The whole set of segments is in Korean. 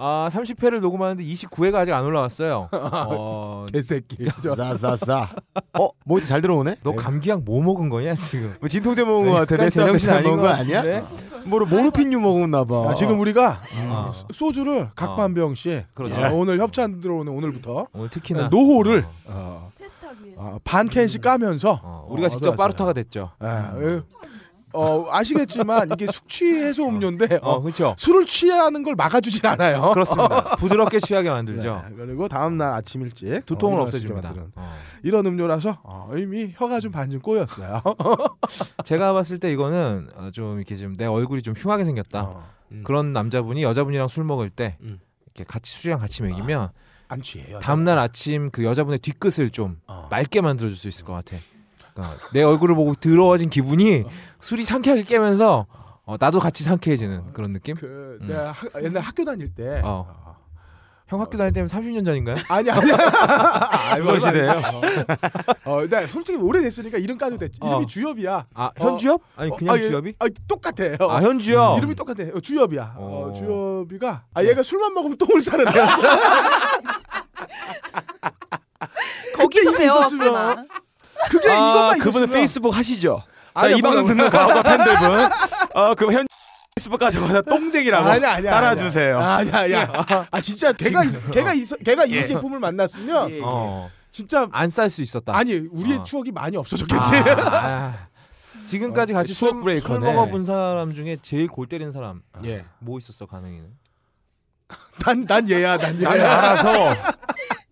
아 30회를 녹음하는데 29회가 아직 안 올라왔어요. 어, 개새끼. 싸싸싸. 어 뭐지 잘 들어오네? 너 감기약 뭐 먹은 거냐 지금? 뭐 진통제 네, 먹은 거 같아. 메스 제신 앞에 거 아니야? 뭐로 뭐, 모르핀유 먹었나 봐. 야, 아, 지금 우리가 어. 소주를 각반 병씩 그렇죠. 어, 오늘 협찬 들어오는 오늘부터 오늘 특히나 네, 노호를 어, 어, 반 캔씩 까면서 어, 우리가 직접 빠르타가 됐죠. 음. 어, 아시겠지만 이게 숙취 해소 음료인데 어, 어, 그렇죠. 술을 취하는 걸 막아주진 않아요. 그렇습니다. 부드럽게 취하게 만들죠. 네, 그리고 다음 날 아침 일찍 두통을 없애줍니다. 어. 이런 음료라서 어, 이미 혀가 좀 반쯤 꼬였어요. 제가 봤을 때 이거는 어, 좀 이렇게 좀내 얼굴이 좀 흉하게 생겼다. 음. 그런 남자분이 여자분이랑 술 먹을 때 음. 이렇게 같이 술이랑 같이 먹이면 아, 안 취해요. 다음 날 아침 그 여자분의 뒤끝을 좀 맑게 만들어 줄 수 있을 것 같아. 그러니까 내 얼굴을 보고 더러워진 기분이 술이 상쾌하게 깨면서 어, 나도 같이 상쾌해지는 그런 느낌? 그, 음. 내가 하, 옛날 학교 다닐 때. 어. 아. 형 학교 다닐 때면 30년 전인가요? 아, 아니 아니. 아이벌 시대요 어, 나 솔직히 오래됐으니까 이름까지 됐. 이름이 어. 주엽이야. 아, 어. 현주엽? 아니 어, 그냥 아, 주엽이? 아, 똑같아. 어. 아, 현주엽. 음. 이름이 똑같아. 어, 주엽이야. 어, 주엽이가 아 네. 얘가 술만 먹으면 똥을 싸는 애야. 거기서 배웠구나. 그게 아, 이것만 그분은 페이스북 하시죠. 자, 이 방송 듣는 과거 팬들분. 어, 그 현. 페이스북까지 거다 똥쟁이라고 아니야, 아니야, 따라주세요. 아, 아니야 아니야. 예. 아 진짜 걔가 걔가 있, 걔가 이 예. 제품을 만났으면 예. 예. 어. 진짜 안 쌀 수 있었다. 아니 우리의 어. 추억이 많이 없어졌겠지. 아, 아. 지금까지 같이 추억 술, 브레이커네. 술 먹어본 사람 중에 제일 골 때린 사람. 아, 예. 뭐 있었어 가능이는? 난난 얘야 난 얘야. 난 알아서.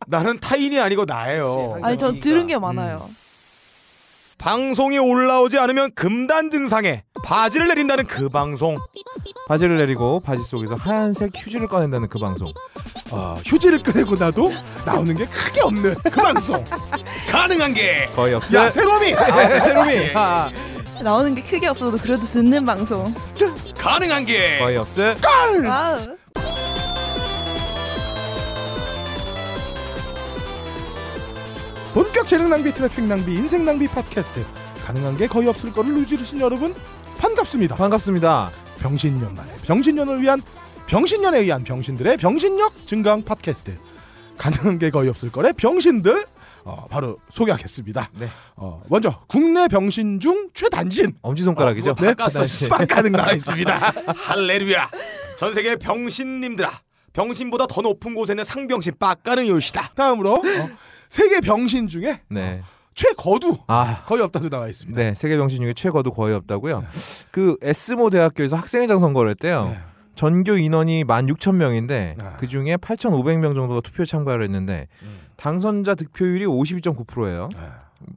나는 타인이 아니고 나예요. 아니 전 들은 게 음. 많아요. 음. 방송이 올라오지 않으면 금단 증상에 바지를 내린다는 그 방송 바지를 내리고 바지 속에서 하얀색 휴지를 꺼낸다는 그 방송 아, 휴지를 꺼내고 나도 나오는 게 크게 없는 그 방송 가능한 게 거의 없어요. 야 새로미 아, 네, 새롬이 예, 예, 예. 아, 나오는 게 크게 없어도 그래도 듣는 방송 가능한 게 거의 없어. 와우. 본격 재능 낭비, 트래픽 낭비, 인생 낭비 팟캐스트. 가능한 게 거의 없을 거를 누지르신 여러분 반갑습니다. 반갑습니다. 병신년 만에 병신년을 위한 병신년에 의한 병신들의 병신력 증강 팟캐스트. 가능한 게 거의 없을 거래 병신들 어, 바로 소개하겠습니다. 네. 어, 먼저 국내 병신 중 최단신 엄지손가락이죠. 빡가능 나와 있습니다. 할렐루야. 전 세계 병신님들아. 병신보다 더 높은 곳에는 상병신 빡가능이시다. 다음으로 어, 세계 병신 중에 네. 어, 최거두 아. 거의 없다도 나와 있습니다. 네, 세계 병신 중에 최거두 거의 없다고요. 그 에스모 대학교에서 학생회장 선거를 했대요. 네. 전교 인원이 만 육천 명인데 아. 그 중에 팔천오백 명 정도가 투표 참가를 했는데 음. 당선자 득표율이 오십이점 구 프로예요 아. 네.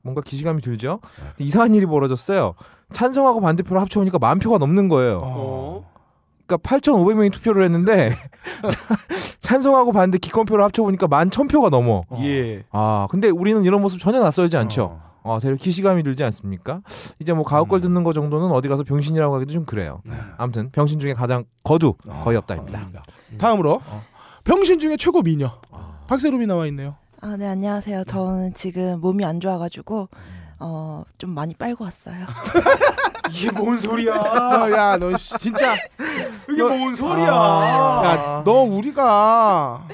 뭔가 기시감이 들죠. 이상한 일이 벌어졌어요. 찬성하고 반대표를 합쳐보니까 만 표가 넘는 거예요. 어. 그러니까 8,500명이 투표를 했는데 찬성하고 봤는데 기권표를 합쳐보니까 11,000표가 넘어. 어. 예. 아 근데 우리는 이런 모습 전혀 낯설지 어. 않죠. 어. 아, 되려 기시감이 들지 않습니까? 이제 뭐 가옥걸 음. 듣는 거 정도는 어디 가서 병신이라고 하기도 좀 그래요. 네. 아무튼 병신 중에 가장 거두 어, 거의 없다입니다. 음. 다음으로 병신 중에 최고 미녀 아. 박세롬이 나와 있네요. 아, 네, 안녕하세요. 저는 지금 몸이 안 좋아가지고, 음. 어, 좀 많이 빨고 왔어요. 이게 뭔 소리야? 야, 너 진짜 이게 너, 뭔 소리야? 아, 야, 너 우리가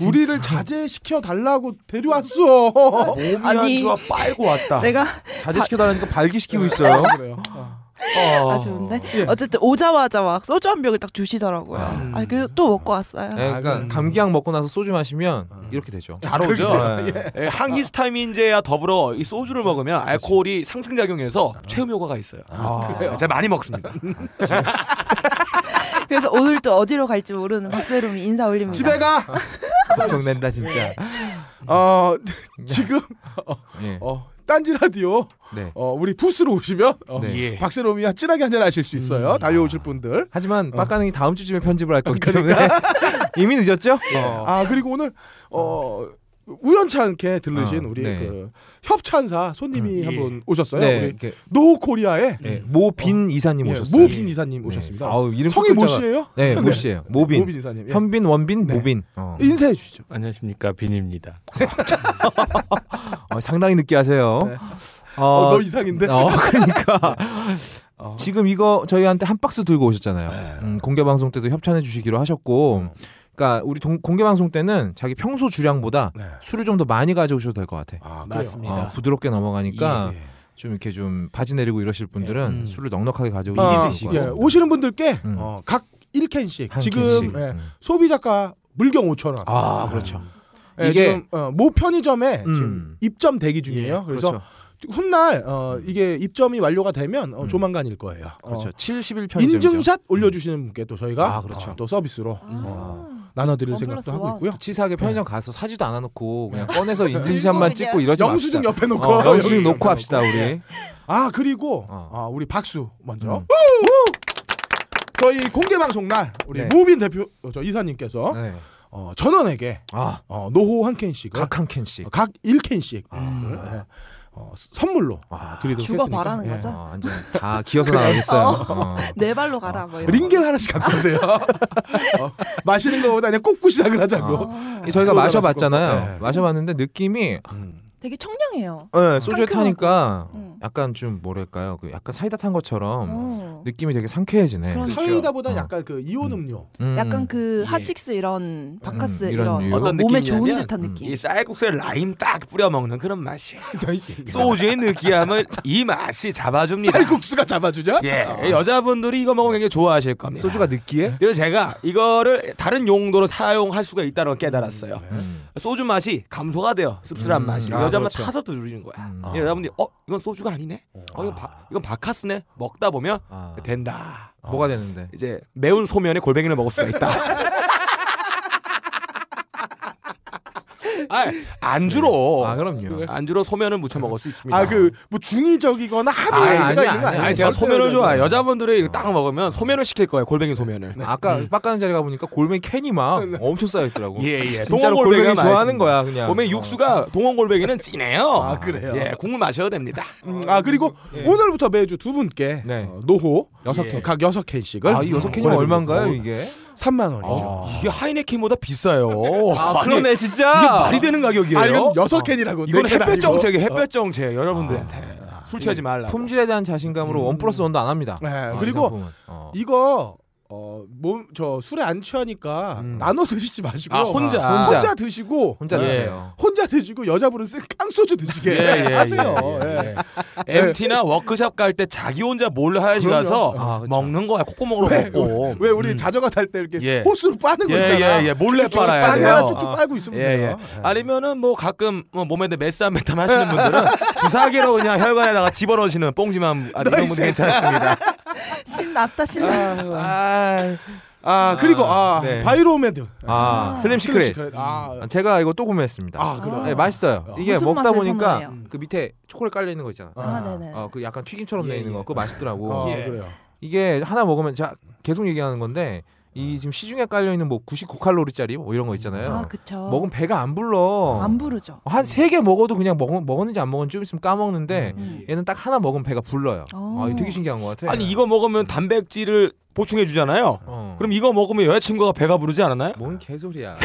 우리를 자제시켜 달라고 데려왔어. 몸이 아니, 안 좋아 빨고 왔다. 내가 자제시켜 달라니까 발기시키고 어, 있어요. 그래요. 아. 어. 아 좋은데 예. 어쨌든 오자마자 막 소주 한 병을 딱 주시더라고요. 아, 아 그래서 또 먹고 왔어요. 예, 그 감기약 먹고 나서 소주 마시면 아. 이렇게 되죠. 잘 오죠. 그러니까. 예. 예, 항히스타민제와 더불어 이 소주를 먹으면 알코올이 상승 작용해서 체음 효과가 있어요. 아. 그래요. 네, 제가 많이 먹습니다. 그래서 오늘 또 어디로 갈지 모르는 박세롬이 인사 올립니다. 집에 가. 정낸다 진짜. 어 지금 어, 예. 어 딴지 라디오 네. 어, 우리 부스로 오시면 어, 네. 예. 박세롬이와 찐하게 한잔하실 수 있어요. 음, 달려오실 분들. 하지만 어. 빡가능이 어. 다음 주쯤에 편집을 할 거기 그러니까. 때문에 그러니까. 이미 늦었죠. 예. 어. 아 그리고 오늘 어, 우연찮게 들르신 아, 우리 네. 그 협찬사 손님이 음, 한분 예. 오셨어요. 네. 우리 노코리아의 네, 모빈 어. 이사님 예, 오셨어요. 모빈 이사님 네. 오셨습니다. 아우, 이름 성이 모 씨예요? 네, 모 씨예요. 모빈. 모빈 이사님. 예. 현빈, 원빈, 모빈. 어. 인사해 주시죠. 안녕하십니까 빈입니다. 어, 상당히 늦게 하세요. 네. 어, 어, 너 이상인데. 어, 그러니까 네. 어. 지금 이거 저희한테 한 박스 들고 오셨잖아요. 네. 음, 공개 방송 때도 협찬해 주시기로 하셨고. 음. 그니까 우리 동, 공개 방송 때는 자기 평소 주량보다 네. 술을 좀 더 많이 가져오셔도 될 것 같아. 아, 맞습니다. 어, 부드럽게 넘어가니까 예, 예. 좀 이렇게 좀 바지 내리고 이러실 분들은 예, 음. 술을 넉넉하게 가져오시는 아, 예, 오시는 분들께 음. 어, 각 1캔씩 지금 캔씩. 예, 음. 소비자가 물경 5천 원. 아, 그렇죠. 음. 네, 이게 지금 어, 모 편의점에 음. 지금 입점 대기 중이에요. 예, 그래서 그렇죠. 훗날 어, 음. 이게 입점이 완료가 되면 어, 음. 조만간일 거예요. 어, 그렇죠. 71 편의점 인증샷 음. 올려주시는 분께 또 저희가 아, 그렇죠. 어, 또 서비스로. 아. 어, 나눠드릴 생각도 하고 있고요. 치사하게 편의점 네. 가서 사지도 않아놓고 그냥 네. 꺼내서 인증샷만 찍고 이러지 영수증 옆에 놓고 어, 영수증 놓고 합시다 우리. 아 그리고 어. 아, 우리 박수 먼저. 음. 저희 공개 방송 날 우리 네. 무빈 대표 저 이사님께서 네. 어, 전원에게 아. 어, 노호 한 캔씩 어, 각한 캔씩 각 1캔씩 아. 네. 어, 선물로 아. 드리도록 주거 했으니까. 바라는 예. 거죠? 어, 완전 다 기어서 나가겠어요. 어. 어. 네 발로 가라 어. 뭐 링겔 하나씩 갖고 오세요. 어, 마시는 거보다 그냥 꽂고 시작을 하자고. 아. 저희가 마셔봤잖아요. 네. 마셔봤는데 느낌이 음. 되게 청량해요. 네, 소주에 타니까 응. 약간 좀 뭐랄까요? 그 약간 사이다 탄 것처럼 어. 느낌이 되게 상쾌해지네. 그렇죠. 그렇죠. 사이다보다 어. 약간 그 이온 음. 음료. 음. 약간 그 하칙스 예. 이런 바카스 음, 이런, 이런 어떤 몸에 좋은 듯한 느낌. 이 쌀국수에 라임 딱 뿌려 먹는 그런 맛이. 소주의 느끼함을 이 맛이 잡아줍니다. 쌀국수가 잡아주죠? 예, 어. 여자분들이 이거 먹으면 굉장히 좋아하실 겁니다. 소주가 느끼해? 그래서 제가 이거를 다른 용도로 사용할 수가 있다는 걸 깨달았어요. 음, 소주 맛이 감소가 돼요. 씁쓸한 음. 맛이. 아, 잡으면 그렇죠. 타서 들리는 거야. 음. 아. 여러분들이어 이건 소주가 아니네. 어. 어 이건 바, 이건 바카스네. 먹다 보면 아. 된다. 어. 뭐가 되는데? 이제 매운 소면에 골뱅이를 먹을 수가 있다. 아, 안주로. 아, 그럼요. 네. 안주로 소면을 무쳐 먹을 수 있습니다. 아, 그, 뭐 중의적이거나 합의가 아, 있는 거 아니에요? 아니, 제가 소면을 좋아해 여자분들이 딱 먹으면 소면을 시킬 거예요. 골뱅이 소면을. 네, 아까 음. 빡가는 자리 가보니까 골뱅이 캔이 막 네. 엄청 쌓여있더라고. 예, 예. 진짜 골뱅이 좋아하는 맛있습니다. 거야, 그냥. 몸에 육수가 어. 동원 골뱅이는 진해요. 아, 그래요? 예, 국물 마셔도 됩니다. 음, 아, 그리고 예. 오늘부터 매주 두 분께 네. 어, 노호 여섯 캔, 예, 각 여섯 캔씩을. 아, 이 여섯 음, 캔이 얼마인가요, 이게? 3만 원이죠. 아. 이게 하이네켄보다 비싸요. 아, 그러네 진짜. 이게 말이 되는 가격이에요. 아, 이건 여섯 캔이라고. 이건 네 햇볕 정책이 햇볕 정책 여러분들한테. 아, 아. 술 취하지 말라. 품질에 대한 자신감으로 음. 원 플러스 원도 안 합니다. 네, 아, 그리고 어. 이거 어몸저 술에 안 취하니까 음. 나눠 드시지 마시고 아, 혼자. 아, 혼자 혼자 드시고 혼자 네. 드세요. 혼자 드시고 여자분은 쌩깡 소주 드시게 예, 예, 예 하세요. 예, MT나 예. 예. 워크샵갈 때 자기 혼자 몰래하야지 가서 아, 그렇죠. 먹는 거야 콧구멍으로 왜, 먹고 왜, 우리 음. 자전거 탈 때 이렇게 호수로 빠는 거 있잖아. 예, 몰래 쭉쭉 빨아야 빵 돼요. 하나 쭉쭉 아. 빨고 있으면 돼요. 아니면은 뭐 가끔 뭐 몸에 메스 한 메탐 하시는 분들은 주사기로 그냥 혈관에다가 집어넣으시는 뽕지만 아니 이런 분들 괜찮습니다. 신났다 신났어. 아, 아, 아 그리고 아, 아 네. 바이로메드. 아, 아, 슬림 시크릿. 아, 제가 이거 또 구매했습니다. 아, 그래 네, 맛있어요. 이게 먹다 보니까 선호해요? 음. 그 밑에 초콜릿 깔려 있는 거 있잖아. 아, 네네. 어, 그 약간 튀김처럼 돼 있는 예, 예. 거. 그거 맛있더라고. 아, 예. 그래요. 이게 하나 먹으면 자 계속 얘기하는 건데 이 지금 시중에 깔려 있는 뭐 99칼로리짜리 뭐 이런 거 있잖아요. 아, 그쵸. 먹으면 배가 안 불러. 안 부르죠. 한 세 개 먹어도 그냥 먹, 먹었는지 안 먹었는지 좀 있으면 까먹는데 음. 음. 얘는 딱 하나 먹으면 배가 불러요. 어. 아, 되게 신기한 것 같아요. 아니 이거 먹으면 음. 단백질을 보충해 주잖아요. 어. 그럼 이거 먹으면 여자친구가 배가 부르지 않았나요? 뭔 개소리야.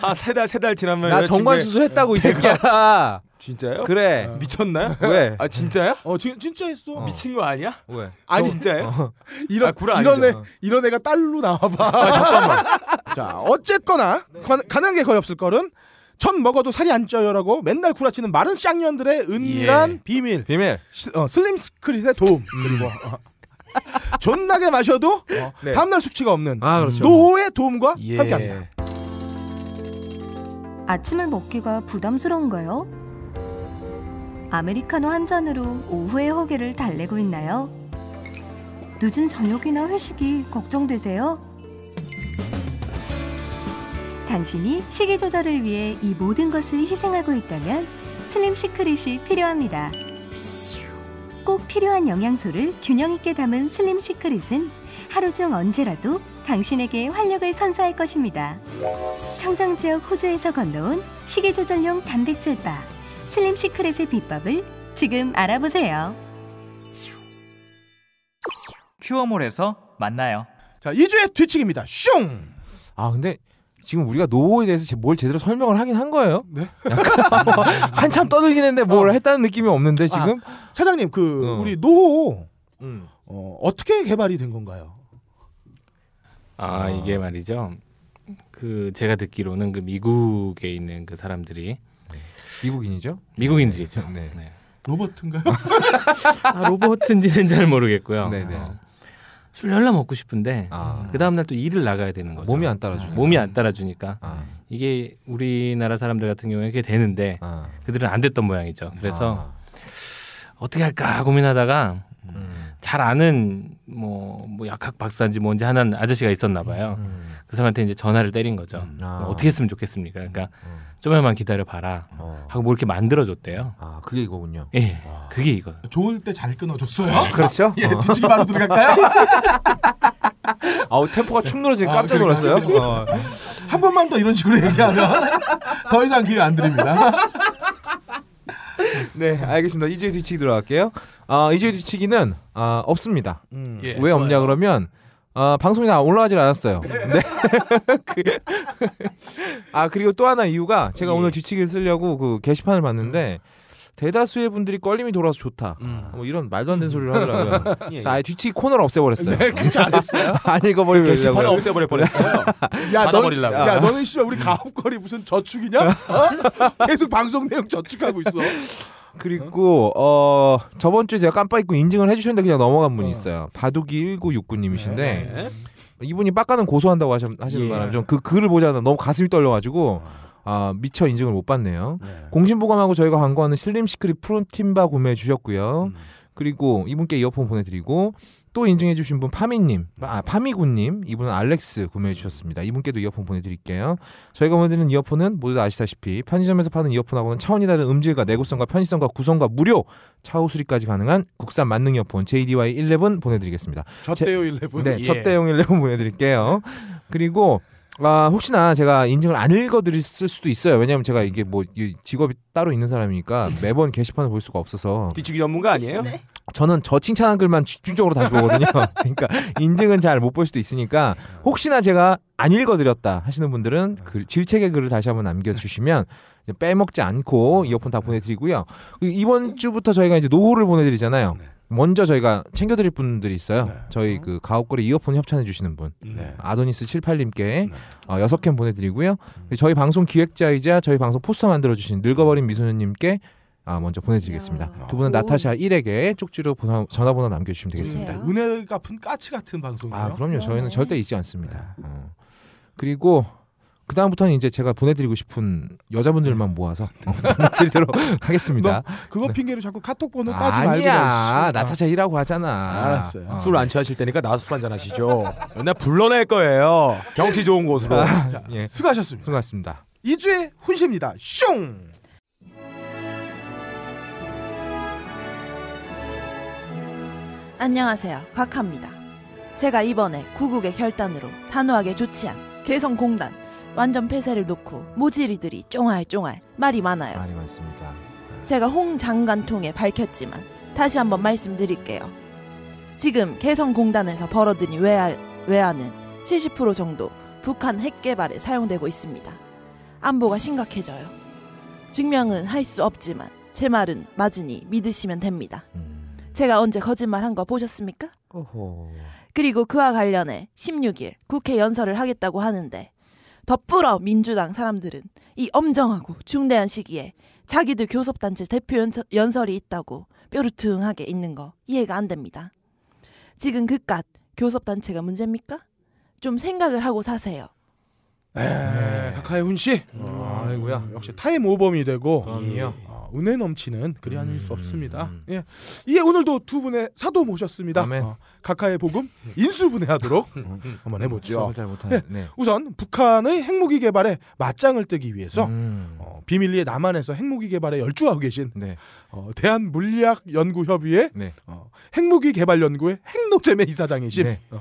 아세달세 달 지나면 나 정관 수술했다고 이 새끼야. 진짜요? 그래. 어. 미쳤나요? 왜? 아 진짜야? 어 지, 진짜 했어. 어. 미친 거 아니야? 왜? 아 진짜요? 어. 이런 아, 이런 애 이런 애가 딸로 나와봐. 아, 잠깐만. 자 어쨌거나 네. 가, 능게 거의 없을 거는 전 먹어도 살이 안 쪄요라고 맨날 구라치는 마른 쌍년들의 은밀한 예. 비밀. 비밀. 시, 어, 슬림 스크릿의 도움 음. 그리고. 어. 존나게 마셔도 어, 어, 네. 다음날 숙취가 없는 아, 그렇죠. 노후의 도움과 예. 함께합니다. 아침을 먹기가 부담스러운가요? 아메리카노 한 잔으로 오후의 허기를 달래고 있나요? 늦은 저녁이나 회식이 걱정되세요? 당신이 식이 조절을 위해 이 모든 것을 희생하고 있다면 슬림 시크릿이 필요합니다. 꼭 필요한 영양소를 균형 있게 담은 슬림 시크릿은 하루 중 언제라도 당신에게 활력을 선사할 것입니다. 청정 지역 호주에서 건너온 식이 조절용 단백질 바 슬림 시크릿의 비법을 지금 알아보세요. 큐어몰에서 만나요. 자, 2주의 뒤치기입니다. 슝! 아, 근데 지금 우리가 노후에 대해서 뭘 제대로 설명을 하긴 한 거예요. 네? 한참 떠들긴 했는데 뭘 어. 했다는 느낌이 없는데 아, 지금 아, 사장님 그 어. 우리 노후 음. 어, 어떻게 개발이 된 건가요? 아, 아 이게 말이죠. 그 제가 듣기로는 그 미국에 있는 그 사람들이 미국인이죠? 미국인들이죠. 네. 네. 로버트인가요? 아, 로버트인지는 잘 모르겠고요. 네네. 네. 어. 술 열라 먹고 싶은데 아. 그 다음날 또 일을 나가야 되는 거죠. 몸이 안 따라주니까. 아. 몸이 안 따라주니까 아. 이게 우리나라 사람들 같은 경우에 그게 되는데 아. 그들은 안 됐던 모양이죠. 그래서 아. 어떻게 할까 고민하다가 음. 잘 아는 뭐, 뭐 약학 박사인지 뭔지 하는 아저씨가 있었나 봐요. 음. 음. 그 사람한테 이제 전화를 때린 거죠. 음. 아. 뭐 어떻게 했으면 좋겠습니까? 그러니까 어. 좀만 기다려 봐라 어. 하고 뭐 이렇게 만들어 줬대요. 아 그게 이거군요. 예, 아. 그게 이거. 좋을 때 잘 끊어줬어요. 아, 그렇죠? 예, 어? 그렇죠. 아, 예, 뒤치기 바로 들어갈까요? 아우 템포가 축 늘어지니 아, 깜짝 놀랐어요. 어. 한 번만 더 이런 식으로 얘기하면 더 이상 기회 안 드립니다. 네, 알겠습니다. 이제 뒤치기 들어갈게요. 아, 이제 뒤치기는 아, 없습니다. 음. 예, 왜 없냐 좋아요. 그러면 아, 방송이 다 올라가질 않았어요. 네. 그 아, 그리고 또 하나 이유가 제가 예. 오늘 뒤치기를 쓰려고 그 게시판을 봤는데 음. 대다수의 분들이 껄림이 돌아서 좋다. 음. 뭐 이런 말도 안 되는 소리를 하더라고요. 음. 예, 자, 예. 뒤치기 코너를 없애버렸어요. 네, 그렇지 않았어요? 안읽어버리 게시판을 없애버려 버렸어요. 야, 야, 너는 음. 씨발 우리 가업거리 무슨 저축이냐? 어? 계속 방송 내용 저축하고 있어. 그리고 어, 어 저번 주에 제가 깜빡 잊고 인증을 해주셨는데 그냥 넘어간 분이 어. 있어요. 바둑이 1969님이신데 이분이 빡가는 고소한다고 하시, 는 예. 바람에 좀그 글을 보자는 너무 가슴이 떨려가지고 어. 아, 미처 인증을 못 받네요. 네. 공신보감하고 저희가 광고하는 슬림시크릿 프로틴바 구매해 주셨고요. 음. 그리고 이분께 이어폰 보내드리고 또 인증해 주신 분 파미님, 아 파미군님, 이분은 알렉스 구매해 주셨습니다. 이분께도 이어폰 보내드릴게요. 저희가 보내드리는 이어폰은 모두 아시다시피 편의점에서 파는 이어폰하고는 차원이 다른 음질과 내구성과 편의성과 구성과 무료 차후 수리까지 가능한 국산 만능 이어폰 JDY 11 보내드리겠습니다. 젖대용 11. 네, 예. 젖대용 11 보내드릴게요. 그리고 아, 혹시나 제가 인증을 안 읽어드릴 수도 있어요. 왜냐하면 제가 이게 뭐 직업이 따로 있는 사람이니까 매번 게시판을 볼 수가 없어서. 뒤치기 전문가 아니에요? 네. 저는 저 칭찬한 글만 집중적으로 다시 보거든요. 그러니까 인증은 잘 못 볼 수도 있으니까 혹시나 제가 안 읽어드렸다 하시는 분들은 글, 질책의 글을 다시 한번 남겨주시면 빼먹지 않고 이어폰 다 보내드리고요. 그 이번 주부터 저희가 이제 노후를 보내드리잖아요. 네. 먼저 저희가 챙겨드릴 분들이 있어요. 네. 저희 음. 그 가옥거리 이어폰 협찬해 주시는 분 네. 네. 아도니스 78님께 네. 어, 캔 보내드리고요. 음. 저희 방송 기획자이자 저희 방송 포스터 만들어 주신 늙어버린 미소녀님께 아, 먼저 보내드리겠습니다. 야. 두 분은 나타샤 1에게 쪽지로 번호, 전화번호 남겨주시면 네. 되겠습니다. 네. 은혜 갚은 까치 같은 방송이요아 그럼요. 저희는 절대 잊지 않습니다. 어. 그리고 그 다음부터는 이제 제가 보내드리고 싶은 여자분들만 네. 모아서 보내드리도록 하겠습니다. 그거 네. 핑계로 자꾸 카톡 번호 따지 말고. 아니야, 나타샤 이라고 하잖아. 알어 술안 취하실 테니까 나와서 술 한잔 하시죠. 맨날 불러낼 거예요. 경치 좋은 곳으로. 아, 자, 예. 수고하셨습니다. 수고하셨습니다. 2주의 훈시입니다. 슝! 안녕하세요. 곽합니다. 제가 이번에 구국의 결단으로 단호하게 조치한 개성공단 완전 폐쇄를 놓고 모질이들이 쫑알쫑알 말이 많아요. 말이 많습니다. 제가 홍 장관통에 밝혔지만 다시 한번 말씀드릴게요. 지금 개성공단에서 벌어드니외환 외화는 70% 정도 북한 핵 개발에 사용되고 있습니다. 안보가 심각해져요. 증명은 할 수 없지만 제 말은 맞으니 믿으시면 됩니다. 음. 제가 언제 거짓말 한 거 보셨습니까? 어허. 그리고 그와 관련해 16일 국회 연설을 하겠다고 하는데 덧불어 민주당 사람들은 이 엄정하고 중대한 시기에 자기들 교섭단체 대표 연설, 이 있다고 뾰루퉁하게 있는 거 이해가 안 됩니다. 지금 그깟 교섭단체가 문제입니까? 좀 생각을 하고 사세요. 에, 네, 박하의 훈 씨. 음. 아이고야. 역시 타임 음. 오범이 되고. 그럼요. 아, 은혜 넘치는 그리 아닐 수 없습니다. 음. 예. 예, 오늘도 두 분의 사도 모셨습니다. 어, 각하의 복음 인수분해하도록 음. 한번 해보죠. 예, 네. 우선 북한의 핵무기 개발에 맞짱을 뜨기 위해서 음. 어, 비밀리에 남한에서 핵무기 개발에 열중하고 계신 네. 어, 대한물리학연구협의회 네. 어, 핵무기 개발 연구회 핵노잼의 이사장이신 네. 어,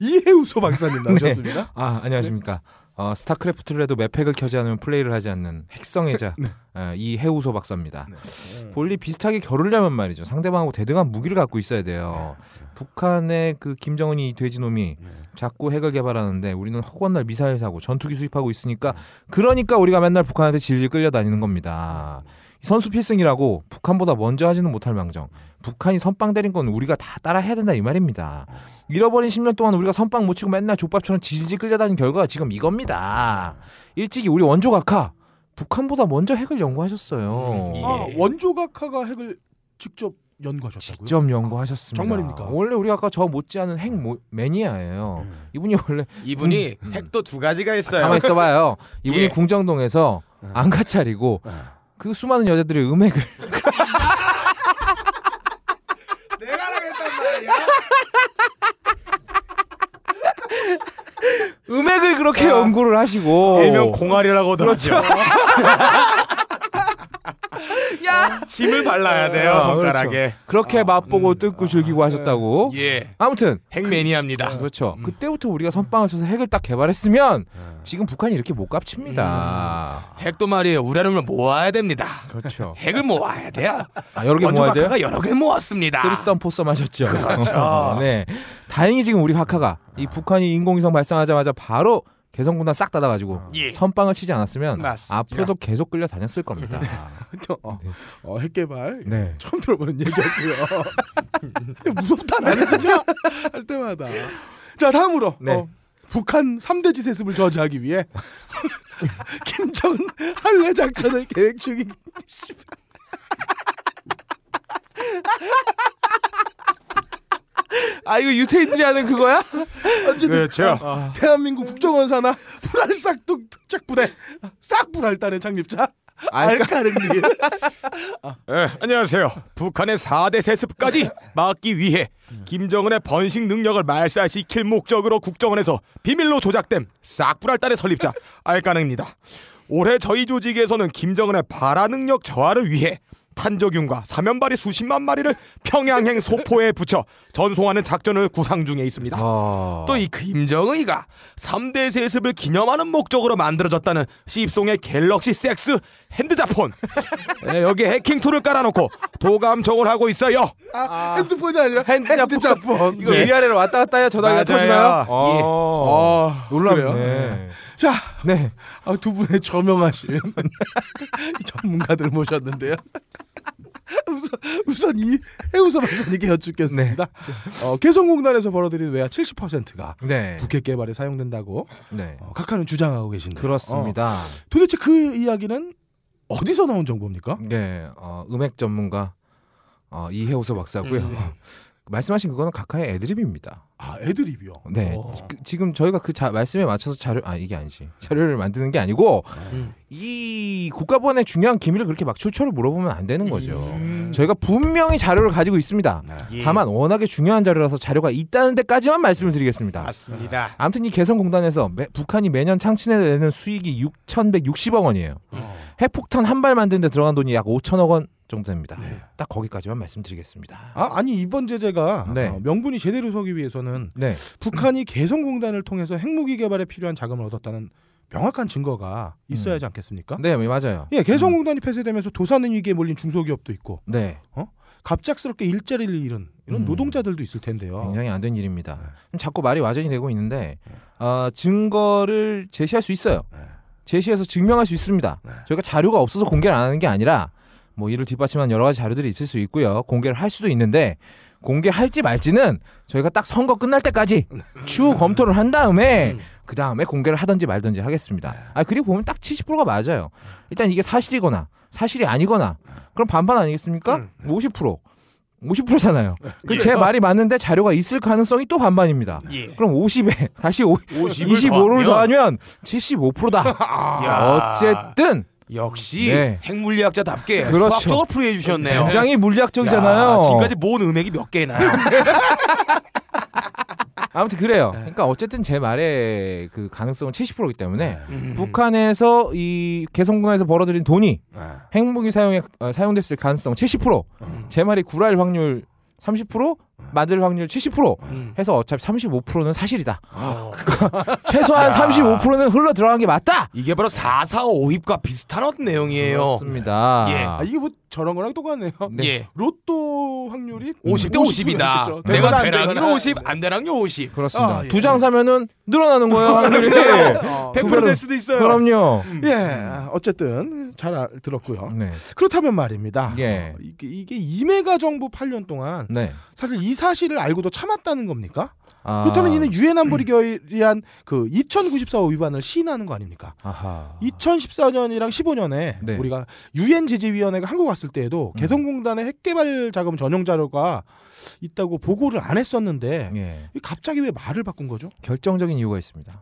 이해우 소방사님 네. 나오셨습니다. 아 안녕하십니까. 네. 어, 스타크래프트를 해도 맵팩을 켜지 않으면 플레이를 하지 않는 핵성애자 네. 어, 이 해우소 박사입니다. 네. 본리 음. 비슷하게 겨루려면 말이죠. 상대방하고 대등한 무기를 갖고 있어야 돼요. 네. 그렇죠. 북한의 그 김정은이 돼지놈이 네. 자꾸 핵을 개발하는데 우리는 허구날 미사일 사고 전투기 수입하고 있으니까 네. 그러니까 우리가 맨날 북한한테 질질 끌려다니는 겁니다. 네. 선수 필승이라고 북한보다 먼저 하지는 못할 망정 북한이 선빵 때린 건 우리가 다 따라해야 된다 이 말입니다. 잃어버린 10년 동안 우리가 선빵 못 치고 맨날 족밥처럼 질질 끌려다닌 결과가 지금 이겁니다. 일찍이 우리 원조각하 북한보다 먼저 핵을 연구하셨어요. 음, 예. 아, 원조각하가 핵을 직접 연구하셨다고요? 직접 연구하셨습니다. 정말입니까? 원래 우리 아까 저 못지않은 핵 모, 매니아예요. 음. 이분이 원래 이분이 음, 핵도 두 가지가 있어요. 가만 있어봐요. 이분이 예. 궁정동에서 안가 예. 차리고 예. 그 수많은 여자들의 음액을 음액을 그렇게 아. 연구를 하시고 일명 공알이라고도 그렇죠. 하죠. 짐을 발라야 네. 돼요 아, 손가락에. 그렇죠. 그렇게 아. 맛보고 뜯고 즐기고 아. 하셨다고. 예. 아무튼 핵매니아입니다. 그, 그렇죠. 음. 그때부터 우리가 선빵을 쳐서 핵을 딱 개발했으면 지금 북한이 이렇게 못 갚칩니다. 음. 핵도 말이에요. 우라늄을 모아야 됩니다. 그렇죠. 핵을 모아야 돼요. 아, 여러 개 모아야 돼요? 원주 여러 개 모았습니다. 쓰리썸 포썸 하셨죠. 그렇죠. 네. 다행히 지금 우리 각하가 이 북한이 인공위성 발사하자마자 바로 개성공단 싹 닫아가지고 아. 예. 선빵을 치지 않았으면 맞습니다. 앞으로도 계속 끌려 다녔을 겁니다. 저, 어, 네. 어, 핵개발 네. 처음 들어보는 얘기였고요. 무섭다는 진짜 할 때마다. 자 다음으로 네. 어, 북한 3대 지세습을 저지하기 위해 김정은 할례 작전을 계획 중인 아 이거 유태인들이 하는 그거야? 어쨌든 네, 제가 아. 대한민국 국정원사나 불알싹둑 특작부대 싹불알단의 창립자 아, 그러니까. 알까르님. 아. 네, 안녕하세요. 북한의 4대 세습까지 막기 위해 김정은의 번식 능력을 말살시킬 목적으로 국정원에서 비밀로 조작된 싹불알단의 설립자 알까르입니다. 올해 저희 조직에서는 김정은의 발화 능력 저하를 위해 탄저균과 사면발이 수십만 마리를 평양행 소포에 붙여 전송하는 작전을 구상 중에 있습니다. 아... 또이 김정의가 3대 세습을 기념하는 목적으로 만들어졌다는 씹송의 갤럭시 섹스 핸드자폰 네, 여기 해킹 툴을 깔아놓고 도감 적을 하고 있어요. 아, 아... 핸드폰이 아니라 핸드자폰. 핸드자폰. 이거 네. 위아래로 왔다 갔다 해야 전화가 터지나요? 예. 어... 아, 놀랍네요. 네. 네. 자, 네. 아, 두 분의 저명하신 전문가들 모셨는데요. 우선, 우선 이 해우서 박사님께 여쭙겠습니다. 네. 어, 개성공단에서 벌어들인 외화 70%가 네. 북핵 개발에 사용된다고 네. 어, 각하는 주장하고 계신데 그렇습니다. 어, 도대체 그 이야기는 어디서 나온 정보입니까? 네, 어, 음액 전문가 어, 이해우서 박사고요. 음. 말씀하신 그거는 각하의 애드립입니다. 아, 애드립이요. 네. 어. 그, 지금 저희가 그 자, 말씀에 맞춰서 자료 아 이게 아니지 자료를 만드는 게 아니고 음. 네. 이국가보의 중요한 기밀을 그렇게 막 출처를 물어보면 안 되는 거죠. 음. 저희가 분명히 자료를 가지고 있습니다. 네. 예. 다만 워낙에 중요한 자료라서 자료가 있다는 데까지만 말씀을 드리겠습니다. 맞습니다. 아무튼 이 개성공단에서 매, 북한이 매년 창출해내는 수익이 6,160억 원이에요. 어. 핵폭탄 한 발 만드는데 들어간 돈이 약 5천억 원 정도 됩니다. 네. 딱 거기까지만 말씀드리겠습니다. 아, 아니 이번 제재가 네. 어, 명분이 제대로 서기 위해서는 네. 북한이 개성공단을 통해서 핵무기 개발에 필요한 자금을 얻었다는 명확한 증거가 있어야 하지 음. 않겠습니까? 네, 네, 맞아요. 예, 음. 개성공단이 폐쇄되면서 도산의 위기에 몰린 중소기업도 있고, 네, 어? 갑작스럽게 일자리를 잃은 이런 음. 노동자들도 있을 텐데요. 굉장히 안 된 일입니다. 네. 자꾸 말이 와전이 되고 있는데 어, 증거를 제시할 수 있어요. 네. 제시해서 증명할 수 있습니다. 네. 저희가 자료가 없어서 공개를 안 하는 게 아니라 뭐 이를 뒷받침한 여러 가지 자료들이 있을 수 있고요. 공개를 할 수도 있는데 공개할지 말지는 저희가 딱 선거 끝날 때까지 추후 검토를 한 다음에 음. 그 다음에 공개를 하든지 말든지 하겠습니다. 네. 아 그리고 보면 딱 70%가 맞아요. 일단 이게 사실이거나 사실이 아니거나 그럼 반반 아니겠습니까? 50% 50%잖아요. 그 제 말이 맞는데 자료가 있을 가능성이 또 반반입니다. 예. 그럼 50에 다시 5, 25를 더하면 75%다. 아. 어쨌든 역시 네. 핵물리학자답게 그렇죠. 수학적으로 풀이해 주셨네요. 굉장히 물리학적이잖아요. 야, 지금까지 모은 음액이 몇 개나요? 아무튼 그래요. 네. 그러니까 어쨌든 제 말의 그 가능성은 70%이기 때문에 네. 음. 북한에서 이개성공에서 벌어들인 돈이 네. 핵무기 사용에 어, 사용됐을 가능성 70%. 음. 제 말이 구라일 확률 30%, 만들 확률 70% 음. 해서 어차피 35%는 사실이다. 어. 최소한 35%는 흘러 들어간 게 맞다. 이게 바로 445입과 비슷한 어떤 내용이에요. 그렇습니다. 예. 아, 이게 뭐 저런 거랑 똑같네요. 네. 예. 로또 확률이 50대 50이다. 내가 대랑이 50, 안 대랑이 50. 그렇습니다. 아, 예. 두장 사면은 늘어나는 거예요, 아, 확률이. 어, 100%될 아, 수도 있어요. 그럼요. 음. 예. 어쨌든 잘 들었고요. 네. 그렇다면 말입니다. 예. 어, 이게, 이게 이메가 정부 8년 동안 네. 사실 이이 사실을 알고도 참았다는 겁니까? 아. 그렇다면 이는 유엔 안보리결의안 음. 그2094호 위반을 시인하는 거 아닙니까? 아하. 2014년이랑 15년에 네. 우리가 유엔 제재위원회가 한국 왔을 때에도 음. 개성공단의 핵개발 자금 전용 자료가 있다고 보고를 안 했었는데 예. 갑자기 왜 말을 바꾼 거죠? 결정적인 이유가 있습니다.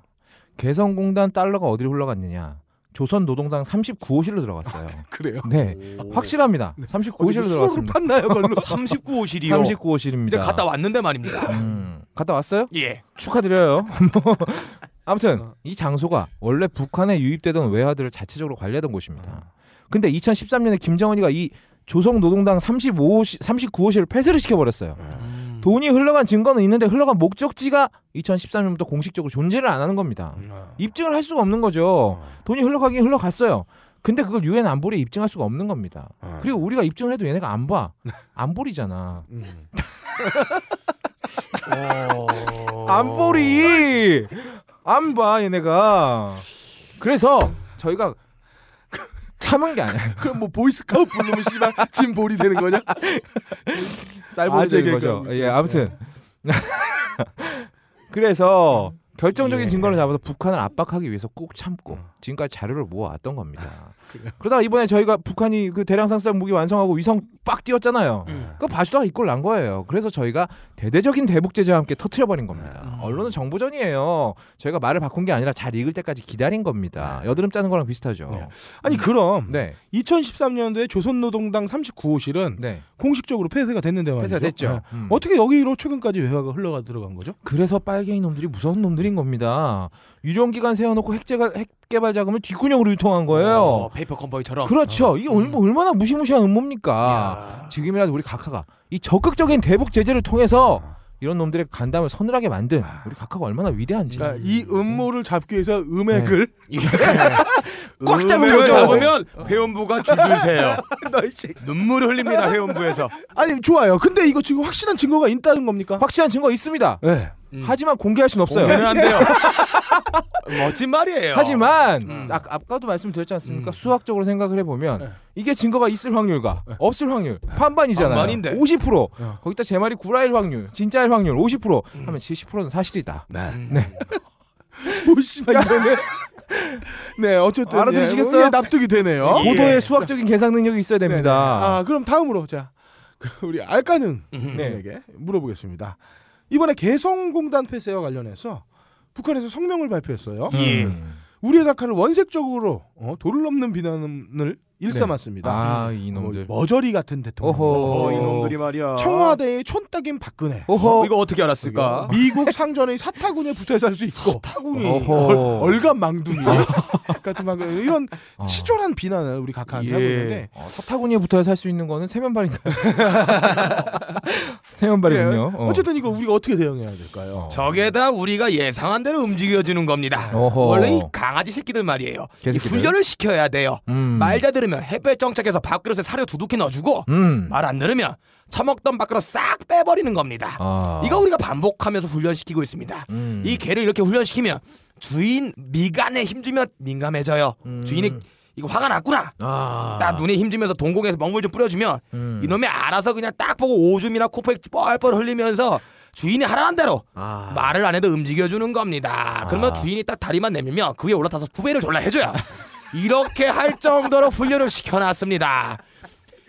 개성공단 달러가 어디로 흘러갔느냐? 조선 노동당 39호실로 들어갔어요. 아, 그래요? 네, 오. 확실합니다. 39호실로 들어갔습니다. 판나요, 걸로? 39호실이요. 39호실입니다. 이제 갔다 왔는데 말입니다. 음, 음. 갔다 왔어요? 예. 축하드려요. 뭐. 아무튼 어. 이 장소가 원래 북한에 유입되던 외화들을 자체적으로 관리하던 곳입니다. 근데 2013년에 김정은이가 이 조선 노동당 3 5호 39호실을 폐쇄를 시켜버렸어요. 음. 음. 돈이 흘러간 증거는 있는데 흘러간 목적지가 2013년부터 공식적으로 존재를 안 하는 겁니다. 음. 아. 입증을 할 수가 없는 거죠. 어. 돈이 흘러가긴 흘러갔어요. 근데 그걸 유엔 안보리에 입증할 수가 없는 겁니다. 어. 그리고 우리가 입증을 해도 얘네가 안 봐. 네. 안보리잖아. 음. 안보리 어. 안봐 얘네가. 그래서 저희가 참은 게 아니야. 그럼 뭐 보이스카우 부르면 씨발 짐볼이 되는 거냐? 쌀볼이 되는 거죠. 예, 아무튼. 그래서 결정적인 예. 증거를 잡아서 북한을 압박하기 위해서 꾹 참고 지금까지 자료를 모아왔던 겁니다. 그러다가 이번에 저희가 북한이 그대량상수 무기 완성하고 위성 빡 띄웠잖아요. 음. 네. 그거 봐주다가 이꼴 난 거예요. 그래서 저희가 대대적인 대북 제재와 함께 터트려 버린 겁니다. 네. 음. 언론은 정보전이에요. 저희가 말을 바꾼 게 아니라 잘 익을 때까지 기다린 겁니다. 네. 여드름 짜는 거랑 비슷하죠. 네. 음. 아니 음. 그럼 네. 2013년도에 조선노동당 39호실은 네. 공식적으로 폐쇄가 됐는데 말이죠. 폐쇄됐죠. 음. 어떻게 여기로 최근까지 외화가 흘러가 들어간 거죠? 그래서 빨갱이 놈들이 무서운 놈들인 겁니다. 유령 기간 세워놓고 핵재가, 핵개발 자금을 뒷구녕으로 유통한 거예요. 어, 페이퍼 컴퍼니처럼. 그렇죠. 어. 이게 음. 얼마나 무시무시한 음모입니까? 야. 지금이라도 우리 각하가 이 적극적인 대북 제재를 통해서 어. 이런 놈들의 간담을 서늘하게 만든 아. 우리 각하가 얼마나 위대한지. 그러니까 이 음모를 잡기 위해서 음액을 네. 예. 꽉 잡으면 잡으면 회원부가 줄줄 세요. 눈물 흘립니다 회원부에서. 아니 좋아요. 근데 이거 지금 확실한 증거가 있다는 겁니까? 확실한 증거 있습니다. 네. 음. 하지만 공개할 수는 없어요. 공개는 안 돼요. 멋진 말이에요. 하지만 음. 아, 까도 말씀드렸지 않습니까? 음. 수학적으로 생각을 해보면 네. 이게 증거가 있을 확률과 네. 없을 확률 반반이잖아요. 반반인데. 50% 어. 거기다 제 말이 구라일 확률, 진짜일 확률 50% 음. 하면 70%는 사실이다. 네. 네. 뭐씨발 음. 이러네. 네, 어쨌든 예, 알아두시겠어요? 예, 납득이 되네요. 예. 고도의 수학적인 계산 능력이 있어야 됩니다. 네네. 네. 아, 그럼 다음으로 자 그 우리 알까능에게 네. 물어보겠습니다. 이번에 개성공단 폐쇄와 관련해서 북한에서 성명을 발표했어요. 예. 우리의 낙하를 원색적으로 어, 도를 넘는 비난을 일삼았습니다. 아, 이놈들. 뭐, 머저리 같은 대통령. 어, 이놈들이 말이야. 청와대의 촌딱인 박근혜. 어허. 이거 어떻게 알았을까? 미국 상전의 사타구에 붙어 살수 있고. 사타구니. 얼, 간 망둥이. 어. 같은 막 이런 어. 치졸한 비난을 우리 각하한테 예. 하고 있는데 어, 사타구에 붙어야 살 수 있는 거는 세면발인가요? 세면발이군요. 예. 어. 쨌든 이거 우리가 어떻게 대응해야 될까요? 어. 저게 다 우리가 예상한 대로 움직여지는 겁니다. 어허. 원래 이 강아지 새끼들 말이에요. 이 훈련을 시켜야 돼요. 음. 말자들은 들으면 햇볕 정착해서 밥그릇에 사료 두둑히 넣어주고 음. 말안 들으면 처먹던 밥그릇 싹 빼버리는 겁니다. 아. 이거 우리가 반복하면서 훈련시키고 있습니다. 음. 이 개를 이렇게 훈련시키면 주인 미간에 힘주면 민감해져요. 음. 주인이 이거 화가 났구나. 아. 나 눈에 힘주면서 동공에서 먹물 좀 뿌려주면 음. 이놈이 알아서 그냥 딱 보고 오줌이나 코팩에 뻘뻘 흘리면서 주인이 하라는 대로 아. 말을 안 해도 움직여주는 겁니다. 그러면 아. 주인이 딱 다리만 내밀면 그 위에 올라타서 두 배를 졸라 해줘요. 이렇게 할 정도로 훈련을 시켜놨습니다.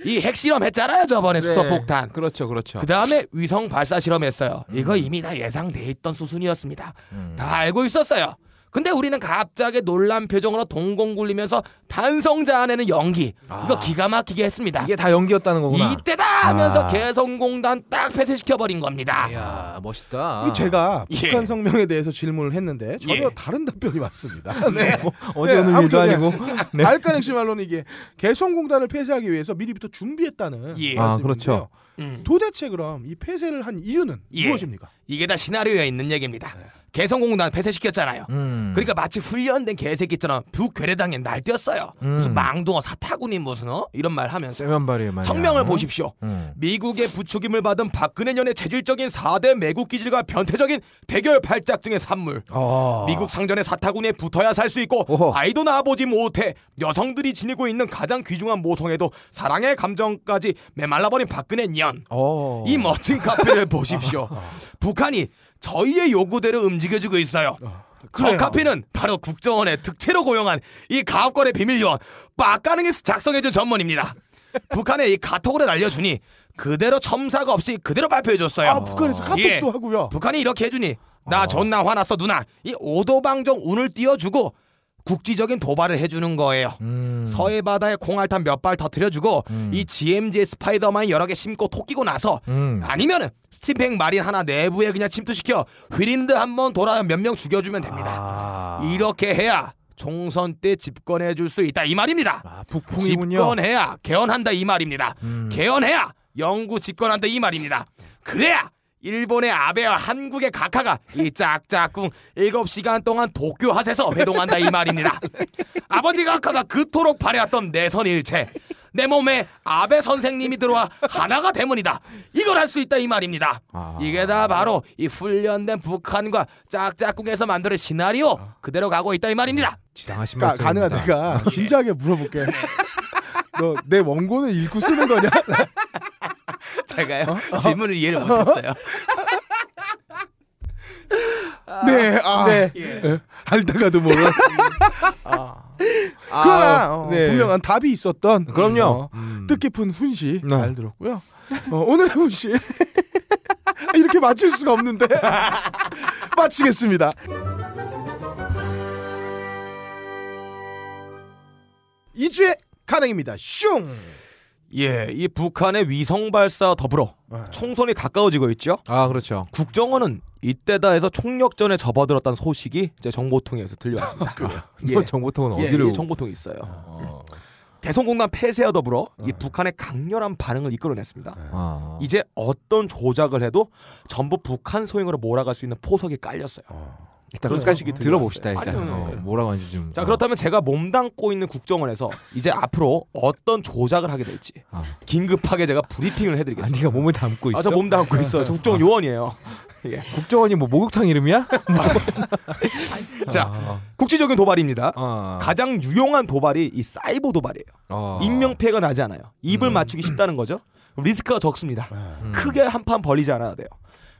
이 핵실험 했잖아요 저번에 네. 수소폭탄. 그렇죠, 그렇죠. 그 다음에 위성 발사 실험했어요. 이거 음. 이미 다 예상돼 있던 수순이었습니다. 음. 다 알고 있었어요. 근데 우리는 갑자기 놀란 표정으로 동공 굴리면서 단성자 안에는 연기 아. 이거 기가 막히게 했습니다. 이게 다 연기였다는 거구나. 이때다 하면서 아. 개성공단 딱 폐쇄시켜버린 겁니다. 이야 멋있다. 제가 예. 북한 성명에 대해서 질문을 했는데 전혀 예. 다른 답변이 왔습니다. 네. 뭐, 어제 예, 오늘 네, 일도 아니고 알까랭씨 말로는 이게 개성공단을 폐쇄하기 위해서 미리부터 준비했다는 예. 아, 말씀인데요. 아, 그렇죠. 음. 도대체 그럼 이 폐쇄를 한 이유는 예. 무엇입니까? 이게 다 시나리오에 있는 얘기입니다. 네. 개성공단 폐쇄시켰잖아요. 음. 그러니까 마치 훈련된 개새끼처럼 북괴뢰당에 날뛰었어요. 음. 무슨 망둥어 사타구니 무슨 어? 이런 말 하면서 말이에요, 성명을 보십시오. 음. 미국의 부추김을 받은 박근혜년의 체질적인 4대 매국 기질과 변태적인 대결 발작증의 산물. 어. 미국 상전의 사타구니에 붙어야 살 수 있고 오호. 아이도 낳아보지 못해 여성들이 지니고 있는 가장 귀중한 모성애도 사랑의 감정까지 메말라버린 박근혜 년 2022년 오. 어. 이 멋진 카페를 보십시오. 어. 북한이 저희의 요구대로 움직여주고 있어요. 어. 저 카페는 바로 국정원의 특채로 고용한 이 가업거래 비밀요원 빡가능에서 작성해준 전문입니다. 북한에 이 카톡으로 날려주니 그대로 첨사가 없이 그대로 발표해줬어요. 아 북한에서 카톡도 예. 하고요. 북한이 이렇게 해주니 나 아. 존나 화났어 누나 이 오도방정 운을 띄워주고 국지적인 도발을 해주는 거예요. 음. 서해 바다에 콩알탄몇 발 터트려주고 음. 이 GMG 스파이더만 여러 개 심고 토끼고 나서 음. 아니면 스팀팩 마린 하나 내부에 그냥 침투시켜 휘린드 한번 돌아 몇 명 죽여주면 됩니다. 아. 이렇게 해야 총선 때 집권해 줄수 있다 이 말입니다. 아, 북풍이군요. 집권해야 개헌한다 이 말입니다. 음. 개헌해야 영구 집권한다 이 말입니다. 그래야 일본의 아베와 한국의 각하가이 짝짝꿍 7시간 동안 도쿄 핫에서 회동한다 이 말입니다. 아버지 각하가 그토록 바래왔던 내선일체 내 몸에 아베 선생님이 들어와 하나가 대문이다. 이걸 할 수 있다 이 말입니다. 아... 이게 다 바로 이 훈련된 북한과 짝짝꿍에서 만드는 시나리오 그대로 가고 있다 이 말입니다. 네, 지당하신 말씀. 가능하 내가 아, 예. 진지하게 물어볼게. 너 내 원고는 읽고 쓰는 거냐? 제가요 어? 어? 질문을 이해를 못했어요. 네, 아, 네. 예. 예. 알다가도 모르. 음. 아. 아. 그러나 아, 어, 네. 분명한 답이 있었던 그럼요. 어, 음. 뜻깊은 훈시 네. 잘 들었고요. 어, 오늘의 훈시 이렇게 맞힐 수가 없는데 마치겠습니다. 2주의 가능입니다. 슝. 예, 이 북한의 위성 발사 더불어 네. 총선이 가까워지고 있죠. 아, 그렇죠. 국정원은 이때다 해서 총력전에 접어들었다는 소식이 이제 정보통에서 들려왔습니다. 그, 예. 정보통은 예, 어디로? 예, 정보통이 있어요. 아. 개성공단 폐쇄와 더불어 이 아. 북한의 강렬한 반응을 이끌어냈습니다. 네. 아. 이제 어떤 조작을 해도 전부 북한 소행으로 몰아갈 수 있는 포석이 깔렸어요. 아. 일단 끝까지 들어봅시다 일단 어, 뭐라고 하는지 좀. 자 어. 그렇다면 제가 몸담고 있는 국정원에서 이제 앞으로 어떤 조작을 하게 될지 아. 긴급하게 제가 브리핑을 해드리겠습니다. 아, 네가 몸을 담고 아, 있어? 아, 저몸 담고 있어요. 저 국정원 요원이에요. 예. 국정원이 뭐 목욕탕 이름이야? 자, 아. 국제적인 도발입니다. 어. 가장 유용한 도발이 이 사이버 도발이에요. 어. 인명 피해가 나지 않아요. 입을 음. 맞추기 쉽다는 거죠. 리스크가 적습니다. 네. 음. 크게 한 판 벌리지 않아야 돼요.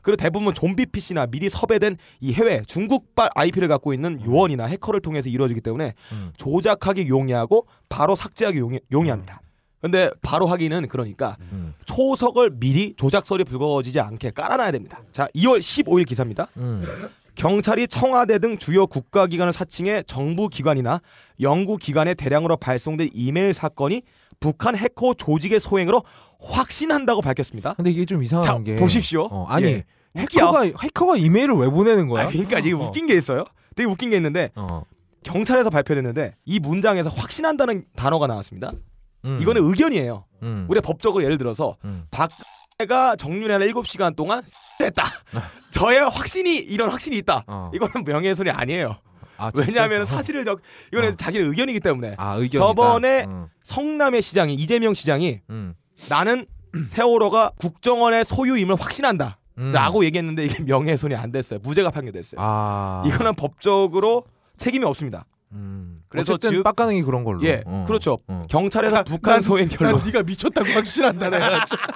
그리고 대부분 좀비 PC나 미리 섭외된 이 해외 중국발 IP를 갖고 있는 음. 요원이나 해커를 통해서 이루어지기 때문에 음. 조작하기 용이하고 바로 삭제하기 용이, 용이합니다. 음. 근데 바로 하기는 그러니까 음. 초석을 미리 조작설이 불거지지 않게 깔아놔야 됩니다. 자, 2월 15일 기사입니다. 음. 경찰이 청와대 등 주요 국가기관을 사칭해 정부 기관이나 연구 기관에 대량으로 발송된 이메일 사건이 북한 해커 조직의 소행으로 확신한다고 밝혔습니다. 근데 이게 좀 이상한 자, 게 보십시오. 어, 아니 예. 해커가 해커가 이메일을 왜 보내는 거야? 아, 그러니까 이게 어. 웃긴 게 있어요. 되게 웃긴 게 있는데 어. 경찰에서 발표됐는데 이 문장에서 확신한다는 단어가 나왔습니다. 음. 이거는 의견이에요. 음. 우리 법적으로 예를 들어서 음. 박가 정윤이 한 7시간 동안 했다. 저의 확신이 이런 확신이 있다. 어. 이거는 명예훼손이 아니에요. 아, 왜냐하면 어. 사실을 적 이거는 어. 자기 의견이기 때문에 아, 저번에 음. 성남의 시장이 이재명 시장이 음. 나는 세월호가 국정원의 소유임을 확신한다. 음. 라고 얘기했는데 이게 명예훼손이 안 됐어요. 무죄가 판결됐어요. 아. 이거는 법적으로 책임이 없습니다. 음. 그래서 지금 빡가능이 그런 걸로. 예, 어. 그렇죠. 어. 경찰에서 나, 북한 소행 결로. 난 네가 미쳤다고 확신한다 내가.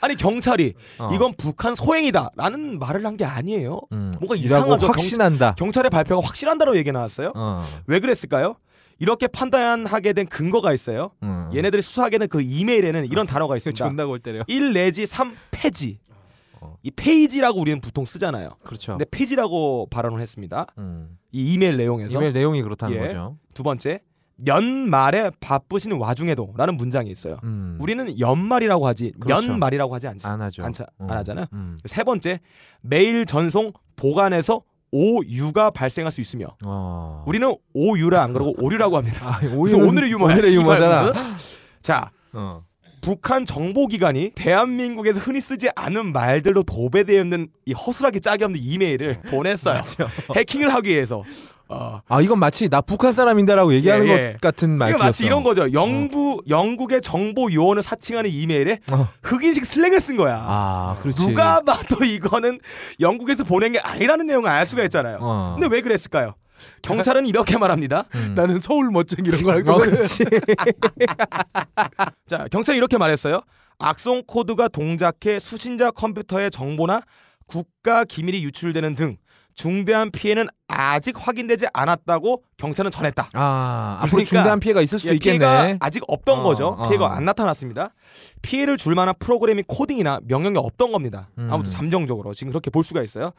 아니 경찰이 어. 이건 북한 소행이다라는 말을 한 게 아니에요. 음. 뭔가 이상하죠. 확신한다. 경, 경찰의 발표가 확신한다라고 얘기 나왔어요. 어. 왜 그랬을까요? 이렇게 판단하게 된 근거가 있어요. 음. 얘네들이 수사하게 된그 이메일에는 이런 아, 단어가 있습니다. 존나 골 때려. 1 내지 3 페이지. 어. 이 페이지라고 우리는 보통 쓰잖아요. 그렇죠. 근데 페이지라고 발언을 했습니다. 음. 이 이메일 내용에서 이메일 내용이 그렇다는 예. 거죠. 두 번째 연말에 바쁘시는 와중에도라는 문장이 있어요. 음. 우리는 연말이라고 하지 그렇죠. 연말이라고 하지 않지. 안 하죠. 안, 차, 음. 안 하잖아. 음. 세 번째 메일 전송 보관해서 오유가 발생할 수 있으며 어. 우리는 오유라 안 그러고 오류라고 합니다. 아, 그래서 오늘의 유머 오늘의 유머잖아. 자, 어. 북한 정보기관이 대한민국에서 흔히 쓰지 않은 말들로 도배되어 있는 이 허술하게 짝이 없는 이메일을 네. 보냈어요. 해킹을 하기 위해서. 어. 아 이건 마치 나 북한 사람인데라고 얘기하는 예, 예. 것 같은 말이었어. 이거 마치 이런 거죠. 어. 영부 어. 영국의 정보 요원을 사칭하는 이메일에 어. 흑인식 슬랙을쓴 거야. 아, 그렇지. 누가 봐도 이거는 영국에서 보낸 게 아니라는 내용을 알 수가 있잖아요. 어. 근데 왜 그랬을까요? 경찰은 이렇게 말합니다. 음. 나는 서울 멋쟁이 이런 걸 어, 알고 있렇지 자, 경찰이 이렇게 말했어요. 악성 코드가 동작해 수신자 컴퓨터의 정보나 국가 기밀이 유출되는 등 중대한 피해는 아직 확인되지 않았다고 경찰은 전했다. 아, 그러니까 앞으로 중대한 피해가 있을 수도 예, 있겠네. 아직 없던 어, 거죠. 어. 피해가 안 나타났습니다. 피해를 줄 만한 프로그램이 코딩이나 명령이 없던 겁니다. 음. 아무튼 잠정적으로 지금 그렇게 볼 수가 있어요.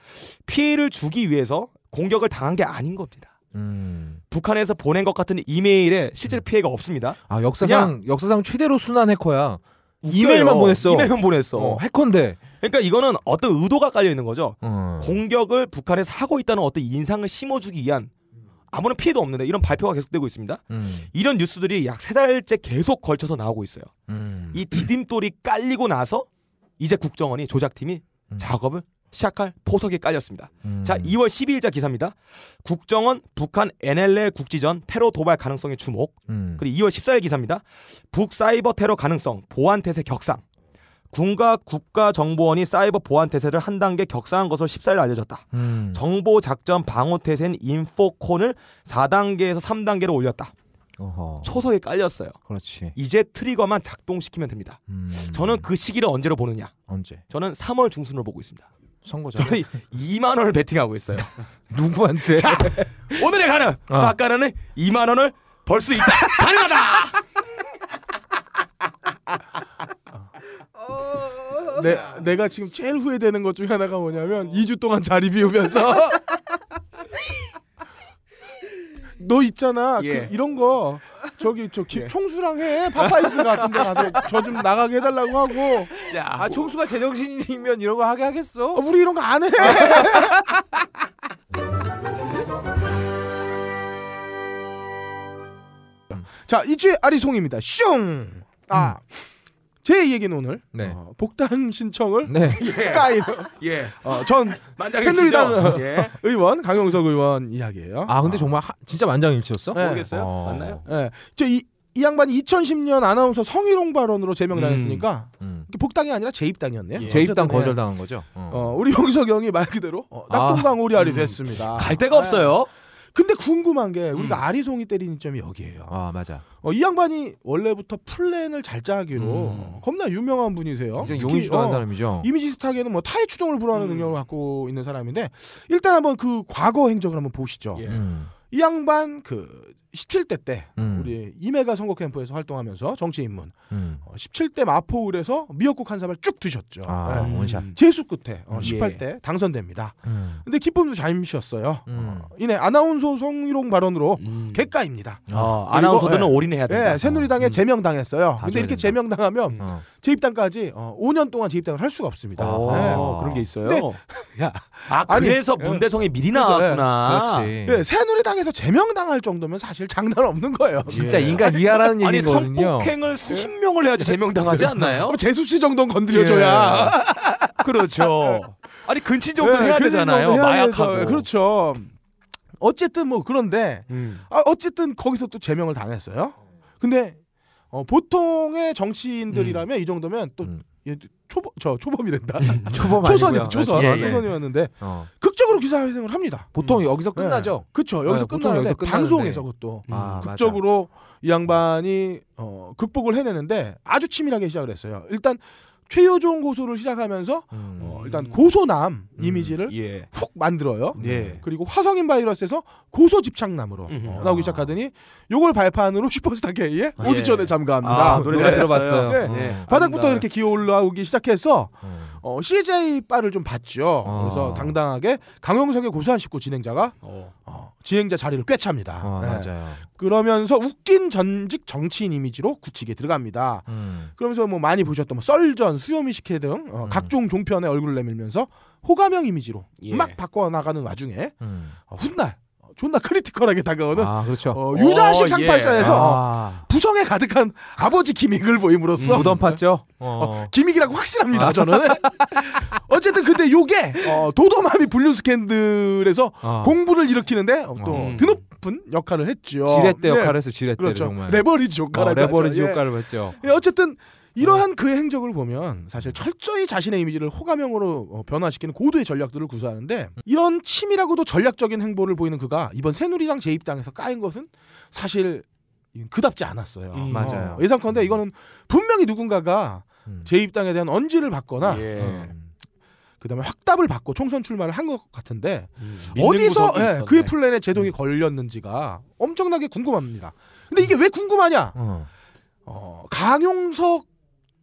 피해를 주기 위해서 공격을 당한 게 아닌 겁니다. 음. 북한에서 보낸 것 같은 이메일에 실제 음. 피해가 없습니다. 아 역사상 역사상 최대로 순환 해커야. 이메일만 보냈어. 이메일만 보냈어. 어, 해컨데. 그러니까 이거는 어떤 의도가 깔려 있는 거죠. 음. 공격을 북한에서 하고 있다는 어떤 인상을 심어주기 위한 아무런 피해도 없는데 이런 발표가 계속되고 있습니다. 음. 이런 뉴스들이 약 세 달째 계속 걸쳐서 나오고 있어요. 음. 이 디딤돌이 깔리고 나서 이제 국정원이 조작팀이 음. 작업을 시작할 포석이 깔렸습니다. 음. 자, 2월 12일자 기사입니다. 국정원 북한 NLL 국지전 테러 도발 가능성의 주목. 음. 그리고 2월 14일 기사입니다. 북 사이버 테러 가능성 보안 태세 격상. 군과 국가정보원이 사이버 보안 태세를 한 단계 격상한 것으로 14일 알려졌다. 음. 정보 작전 방어 태세인 인포콘을 4단계에서 3단계로 올렸다. 어허. 초석에 깔렸어요. 그렇지. 이제 트리거만 작동시키면 됩니다. 음. 저는 그 시기를 언제로 보느냐? 언제? 저는 3월 중순으로 보고 있습니다. 선거 잘. 저희 2만 원을 베팅하고 있어요. 누구한테? 자, 오늘의 가는 어. 박가능은 2만 원을 벌 수 있다. 가능하다. 어. 내, 내가 지금 제일 후회되는 것 중에 하나가 뭐냐면 2주 동안 자리 비우면서 너 있잖아. 그 예. 그 이런 거 저기 저 기, 예. 총수랑 해 파파이스 같은데 가서 저 좀 나가게 해달라고 하고. 야, 아 총수가 제정신이면 이런 거 하게 하겠어? 어, 우리 이런 거 안 해. 자 이주의 아리송입니다. 슝. 음. 아. 음. 제 얘기는 오늘 네. 어, 복당 신청을 네. 까이 예. 예. 어, 전 새누리당 예. 의원 강용석 의원 이야기예요. 아 근데 정말 하, 진짜 만장일치였어? 네. 모르겠어요. 어. 맞나요? 네. 저이 이 양반이 2010년 아나운서 성희롱 발언으로 제명당했으니까 음, 음. 복당이 아니라 재입당이었네요. 예. 재입당 예. 거절당한 거죠. 어. 어 우리 용석 형이 말 그대로 어, 아. 낙동강 오리알이 음. 됐습니다. 갈 데가 네. 없어요. 근데 궁금한 게 우리가 음. 아리송이 때리는 점이 여기에요. 아 맞아. 어, 이 양반이 원래부터 플랜을 잘 짜기로 음. 겁나 유명한 분이세요. 용인시도 한 어, 사람이죠. 이미지 스타에는 뭐 타의 추종을 불허하는 음. 능력을 갖고 있는 사람인데 일단 한번 그 과거 행적을 한번 보시죠. 예. 이 양반 그 17대 때 음. 우리 이메가 선거 캠프에서 활동하면서 정치 인문 음. 어, 17대 마포울에서 미역국 한 사발 쭉 드셨죠. 아, 네. 원샷. 음. 재수 끝에 어, 18대 음. 예. 당선됩니다. 음. 근데 기쁨도 잠시였어요. 어, 음. 이내 아나운서 성희롱 발언으로 객가입니다. 아, 어, 그리고, 아나운서들은 예. 올인해야 된다. 예, 새누리당에 제명당했어요. 근데 이렇게 된다. 제명당하면 어. 재입당까지 어, 5년 동안 재입당을 할 수가 없습니다. 어, 네. 그런 게 있어요. 근데, 야, 아 그래서 예. 문대성이 미리 예. 나왔구나. 서 네. 그렇지. 네, 새누리당에서 제명당할 정도면 사실 사실 장난 없는 거예요. 진짜 예. 인간 이하라는 얘기 아니 성폭행을 수십 명을 해야지 제명당하지 예. 않나요? 어, 재수 씨 정도는 건드려줘야. 예. 그렇죠. 아니 근친 정도는 예, 해야 되잖아요. 해야 마약하고. 해서. 예, 그렇죠. 어쨌든 뭐 그런데 음. 아, 어쨌든 거기서 또 제명을 당했어요. 근데 어, 보통의 정치인들이라면 음. 이 정도면 또 음. 초범 저 초범이란다. 음, 음. 초범 초선이 초선 예, 아, 예. 초선이었는데 어. 극적으로 기사회생을 합니다. 보통 음. 여기서 끝나죠. 그렇죠. 여기서 네, 끝나는데 여기서 방송에서 그것도 음. 아, 극적으로 맞아. 이 양반이 어, 극복을 해내는데 아주 치밀하게 시작을 했어요. 일단 최효종 고소를 시작하면서 음. 어, 일단 고소남 음. 이미지를 예. 훅 만들어요. 예. 그리고 화성인 바이러스에서 고소 집착남으로 어, 나오기 아. 시작하더니 요걸 발판으로 슈퍼스타 K의 아, 예. 오디션에 예. 참가합니다. 아, 노래 잘 네. 들어봤어요. 네. 네. 바닥부터 이렇게 기어 올라오기 시작해서 음. 어, CJ 바를 좀 봤죠. 어. 그래서 당당하게 강용석의 고소한 식구 진행자가 어. 어, 진행자 자리를 꿰찹니다. 어, 네. 맞아요. 그러면서 웃긴 전직 정치인 이미지로 굳히게 들어갑니다. 음. 그러면서 뭐 많이 보셨던 뭐 썰전, 수요미 식회등 어, 음. 각종 종편에 얼굴을 내밀면서 호감형 이미지로 예. 막 바꿔 나가는 와중에 음. 어, 훗날 존나 크리티컬하게 다가오는 아, 그렇죠. 어, 유자식 어, 예. 상팔자에서 예. 아. 부성에 가득한 아버지 기믹을 보임으로써 음, 무덤 팠죠. 어, 어. 어. 기믹이라고 확실합니다. 아. 저는 어쨌든 근데 요게 도도맘이 분류 스캔들에서 공부를 일으키는데 또 드높은 역할을 했죠. 지렛대 네. 역할을 네. 지렛대 그렇죠. 정말 레버리지 효과라 어, 레버리지 예. 효과를 했죠. 예, 어쨌든 이러한 그의 행적을 보면 사실 철저히 자신의 이미지를 호감형으로 어, 변화시키는 고도의 전략들을 구사하는데 이런 치밀하고도 전략적인 행보를 보이는 그가 이번 새누리당 재입당에서 까인 것은 사실 그답지 않았어요. 음. 맞아요. 예상컨대 이거는 분명히 누군가가 음. 재입당에 대한 언질을 받거나 예. 음. 그다음에 확답을 받고 총선 출마를 한 것 같은데 음, 어디서 예, 그의 플랜에 제동이 음. 걸렸는지가 엄청나게 궁금합니다. 근데 이게 왜 궁금하냐? 어, 어 강용석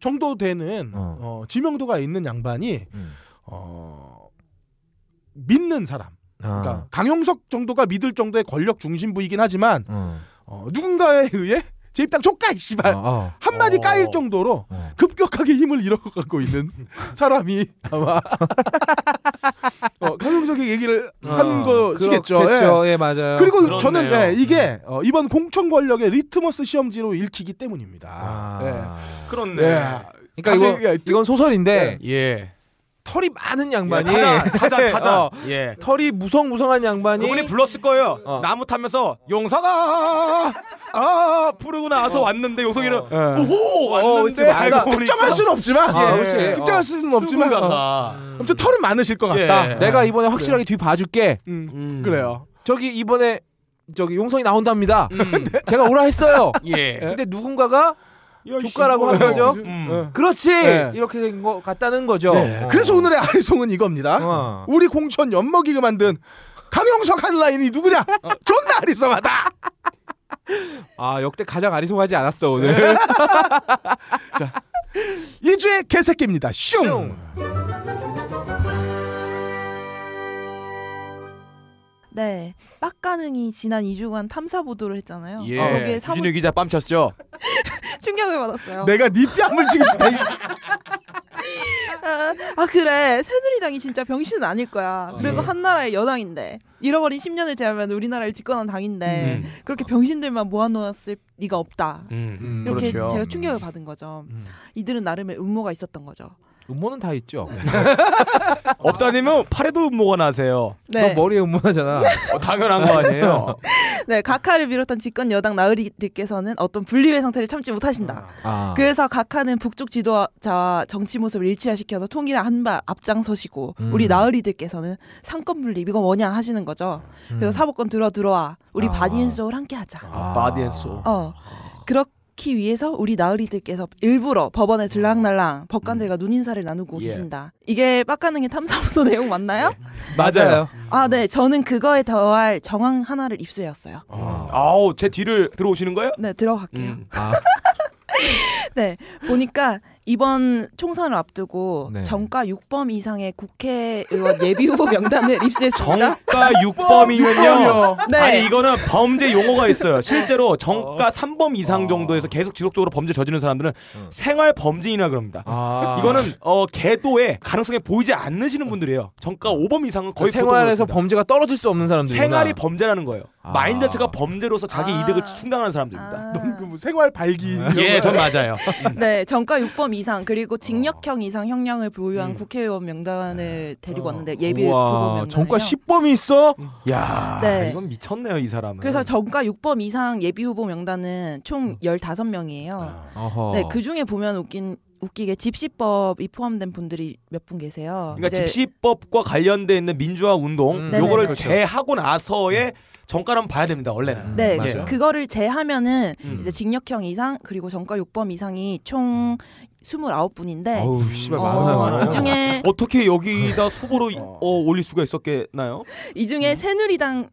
정도 되는 어. 어 지명도가 있는 양반이 음. 어, 믿는 사람. 그러니까 아. 그러니까 강용석 정도가 믿을 정도의 권력 중심부이긴 하지만 어, 어 누군가에 의해 제 입당 족가 씨발 어, 어. 한마디 어. 까일 정도로 어. 급격하게 힘을 잃어가고 있는 사람이 아마 어, 강용석이 얘기를 어, 한거이겠죠 예. 예. 맞아요. 그리고 그렇네요. 저는 예, 이게 네. 어, 이번 공천 권력의 리트머스 시험지로 읽히기 때문입니다. 아. 예. 그렇네. 예. 그러니까 이거 예, 이건 소설인데 예. 예. 털이 많은 예, 양반이 예, 타자 타자 네, 타자 어, 예 털이 무성무성한 양반이 그분이 불렀을 거예요 어. 나무 타면서 용사가아 부르고 나서 어. 왔는데 요성이는 어. 예. 오 어, 왔는데 어, 알고 아, 특정할 수는 없지만 아, 예. 특정할 수는 어. 없지만 어. 아무튼 털은 많으실 것 예. 같다 예. 내가 이번에 확실하게 그래. 뒤 봐줄게 음, 음. 음. 그래요 저기 이번에 저기 용성이 나온답니다 음. 제가 오라 했어요 예 근데 누군가가 조카라고 하죠. 음. 네. 그렇지 네. 이렇게 된 것 같다는 거죠. 네. 어. 그래서 오늘의 아리송은 이겁니다. 어. 우리 공천 엿먹이게 만든 강용석한 라인이 누구냐? 존나 아리송하다. 아 역대 가장 아리송하지 않았어 오늘. 네. 자 이주의 개새끼입니다. 슝. 슝. 네, 빡가능이 지난 2주간 탐사 보도를 했잖아요. 예. 어, 거기에 사무... 유진우 기자 뺨쳤죠. 충격을 받았어요. 내가 네 뺨을 지금 아, 아 그래 새누리당이 진짜 병신은 아닐 거야. 아, 예. 그래도 한나라의 여당인데 잃어버린 10년을 제하면 우리나라를 집권한 당인데 음. 그렇게 병신들만 모아놓았을 리가 없다. 음, 음, 이렇게 그렇죠. 제가 충격을 받은 거죠. 음. 이들은 나름의 음모가 있었던 거죠. 음모는 다 있죠. 네. 네. 없다니면 팔에도 음모가 나세요. 네. 너 머리에 음모나잖아. 어, 당연한 거 아니에요. 네, 각하를 비롯한 집권 여당 나으리들께서는 어떤 분리의 상태를 참지 못하신다. 아. 아. 그래서 각하는 북쪽 지도자와 정치 모습을 일치화시켜서 통일에 한발 앞장서시고 음. 우리 나으리들께서는 상권 분립 이거 뭐냐 하시는 거죠. 그래서 음. 사법권 들어 들어와 우리 아. 바디앤소울 함께하자. 아. 바디앤소울. 어. 그렇게 놓기 위해서 우리 나으리들께서 일부러 법원에 음. 들락날락 법관들과 음. 눈인사를 나누고 예. 계신다. 이게 빡가능의 탐사보도 내용 맞나요? 예. 맞아요. 아, 네. 저는 그거에 더할 정황 하나를 입수해어요 아. 아. 아우 제 뒤를 들어오시는 거예요? 네, 들어갈게요. 음. 아. 네, 보니까 이번 총선을 앞두고 네. 정가 6범 이상의 국회의원 예비후보 명단을 입수했습니다. 정가 6범이면요. 네. 아니 이거는 범죄 용어가 있어요. 실제로 정가 3범 어. 이상 아. 정도에서 계속 지속적으로 범죄 저지른 사람들은 어. 생활 범죄인이라 그럽니다. 아. 이거는 어 계도에 가능성이 보이지 않으시는 어. 분들이에요. 정가 5범 이상은 그 거의 생활에서 범죄가 떨어질 수 없는 사람들. 생활이 범죄라는 거예요. 아. 마인 자체가 범죄로서 자기 아. 이득을 충당하는 사람들입니다. 아. 넌그 뭐 생활 발기. 예, 전 맞아요. 네, 정가 6범 5점 이상 그리고 징역형 어. 이상 형량을 보유한 음. 국회의원 명단을 네. 데리고 어. 왔는데 예비 후보 명단 전과 10범이 있어? 음. 야, 네. 이건 미쳤네요, 이 사람은. 그래서 전과 6범 이상 예비 후보 명단은 총 15명이에요. 음. 아. 어허. 네, 그 중에 보면 웃긴 웃기게 집시법이 포함된 분들이 몇 분 계세요. 그러니까 이제- 집시법과 관련돼 있는 민주화 운동 음. 네, 네, 요거를 네네네. 그렇죠. 제하고 나서의 정가라면 봐야 됩니다. 원래는. 네, 네, 맞아요. 그거를 제하면은 음. 이제 징역형 이상 그리고 정가 6범 이상이 총 29분인데 음. 아우 씨발 어, 많 많아요. 이 중에 어떻게 여기다 수보로 어. 올릴 수가 있었겠나요? 이 중에 음. 새누리당의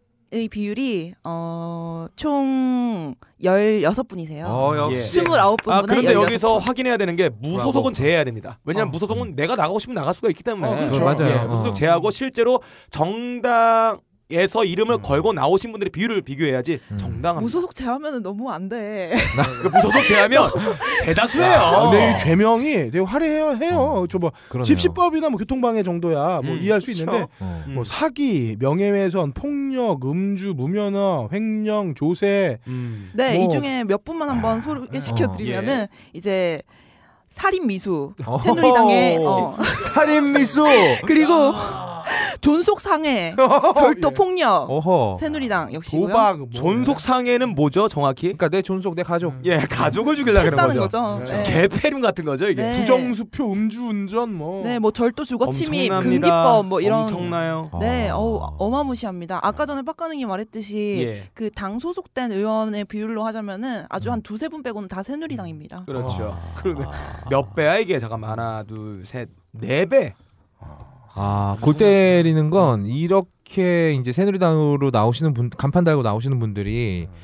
비율이 어총 16분이세요. 어, 역시. 예. 29분 아 분의 그런데 여기서 확인해야 되는 게 무소속은 제해야 됩니다. 왜냐면 어. 무소속은 내가 나가고 싶으면 나갈 수가 있기 때문에 어, 그렇죠. 맞아요. 예, 무소속 어. 제하고 실제로 정당 에서 이름을 음. 걸고 나오신 분들의 비율을 비교해야지 음. 정당한 무소속 제하면 은 너무 안 돼. 그 무소속 제하면 대다수예요. 야, 아, 근데 이 어. 죄명이 되게 화려해요. 해요. 음. 어. 저뭐 집시법이나 뭐 교통방해 정도야 뭐 음, 이해할 수 있는데 어. 뭐 음. 사기, 명예훼손, 폭력, 음주, 무면허, 횡령, 조세. 음. 네, 뭐. 이 중에 몇 분만 한번 아. 소개시켜 어. 드리면은 어. 예. 이제 살인 미수 어. 새누리당의 어. 살인 미수 그리고 존속 상해 절도 폭력 어 새누리당 역시고요. 도박 뭐. 존속 상해는 뭐죠 정확히? 그러니까 내 존속 내 가족. 음. 예 가족을 죽이려 그다는 거죠. 거죠. 그렇죠. 네. 개폐륜 같은 거죠 이게. 네. 부정수표 음주운전 뭐. 네뭐 절도 주거 침입 금기법 뭐 이런. 엄청나요. 네 아. 어우, 어마무시합니다. 아까 전에 빡가능이 말했듯이 예. 그당 소속된 의원의 비율로 하자면은 아주 음. 한 두세 분 빼고는 다 새누리당입니다. 그렇죠. 아. 그러네. 아. 아. 몇 배야 이게 잠깐만 하나 둘셋네배 아, 골 아, 때리는 건 이렇게 이제 새누리당으로 나오시는 분 간판 달고 나오시는 분들이 음.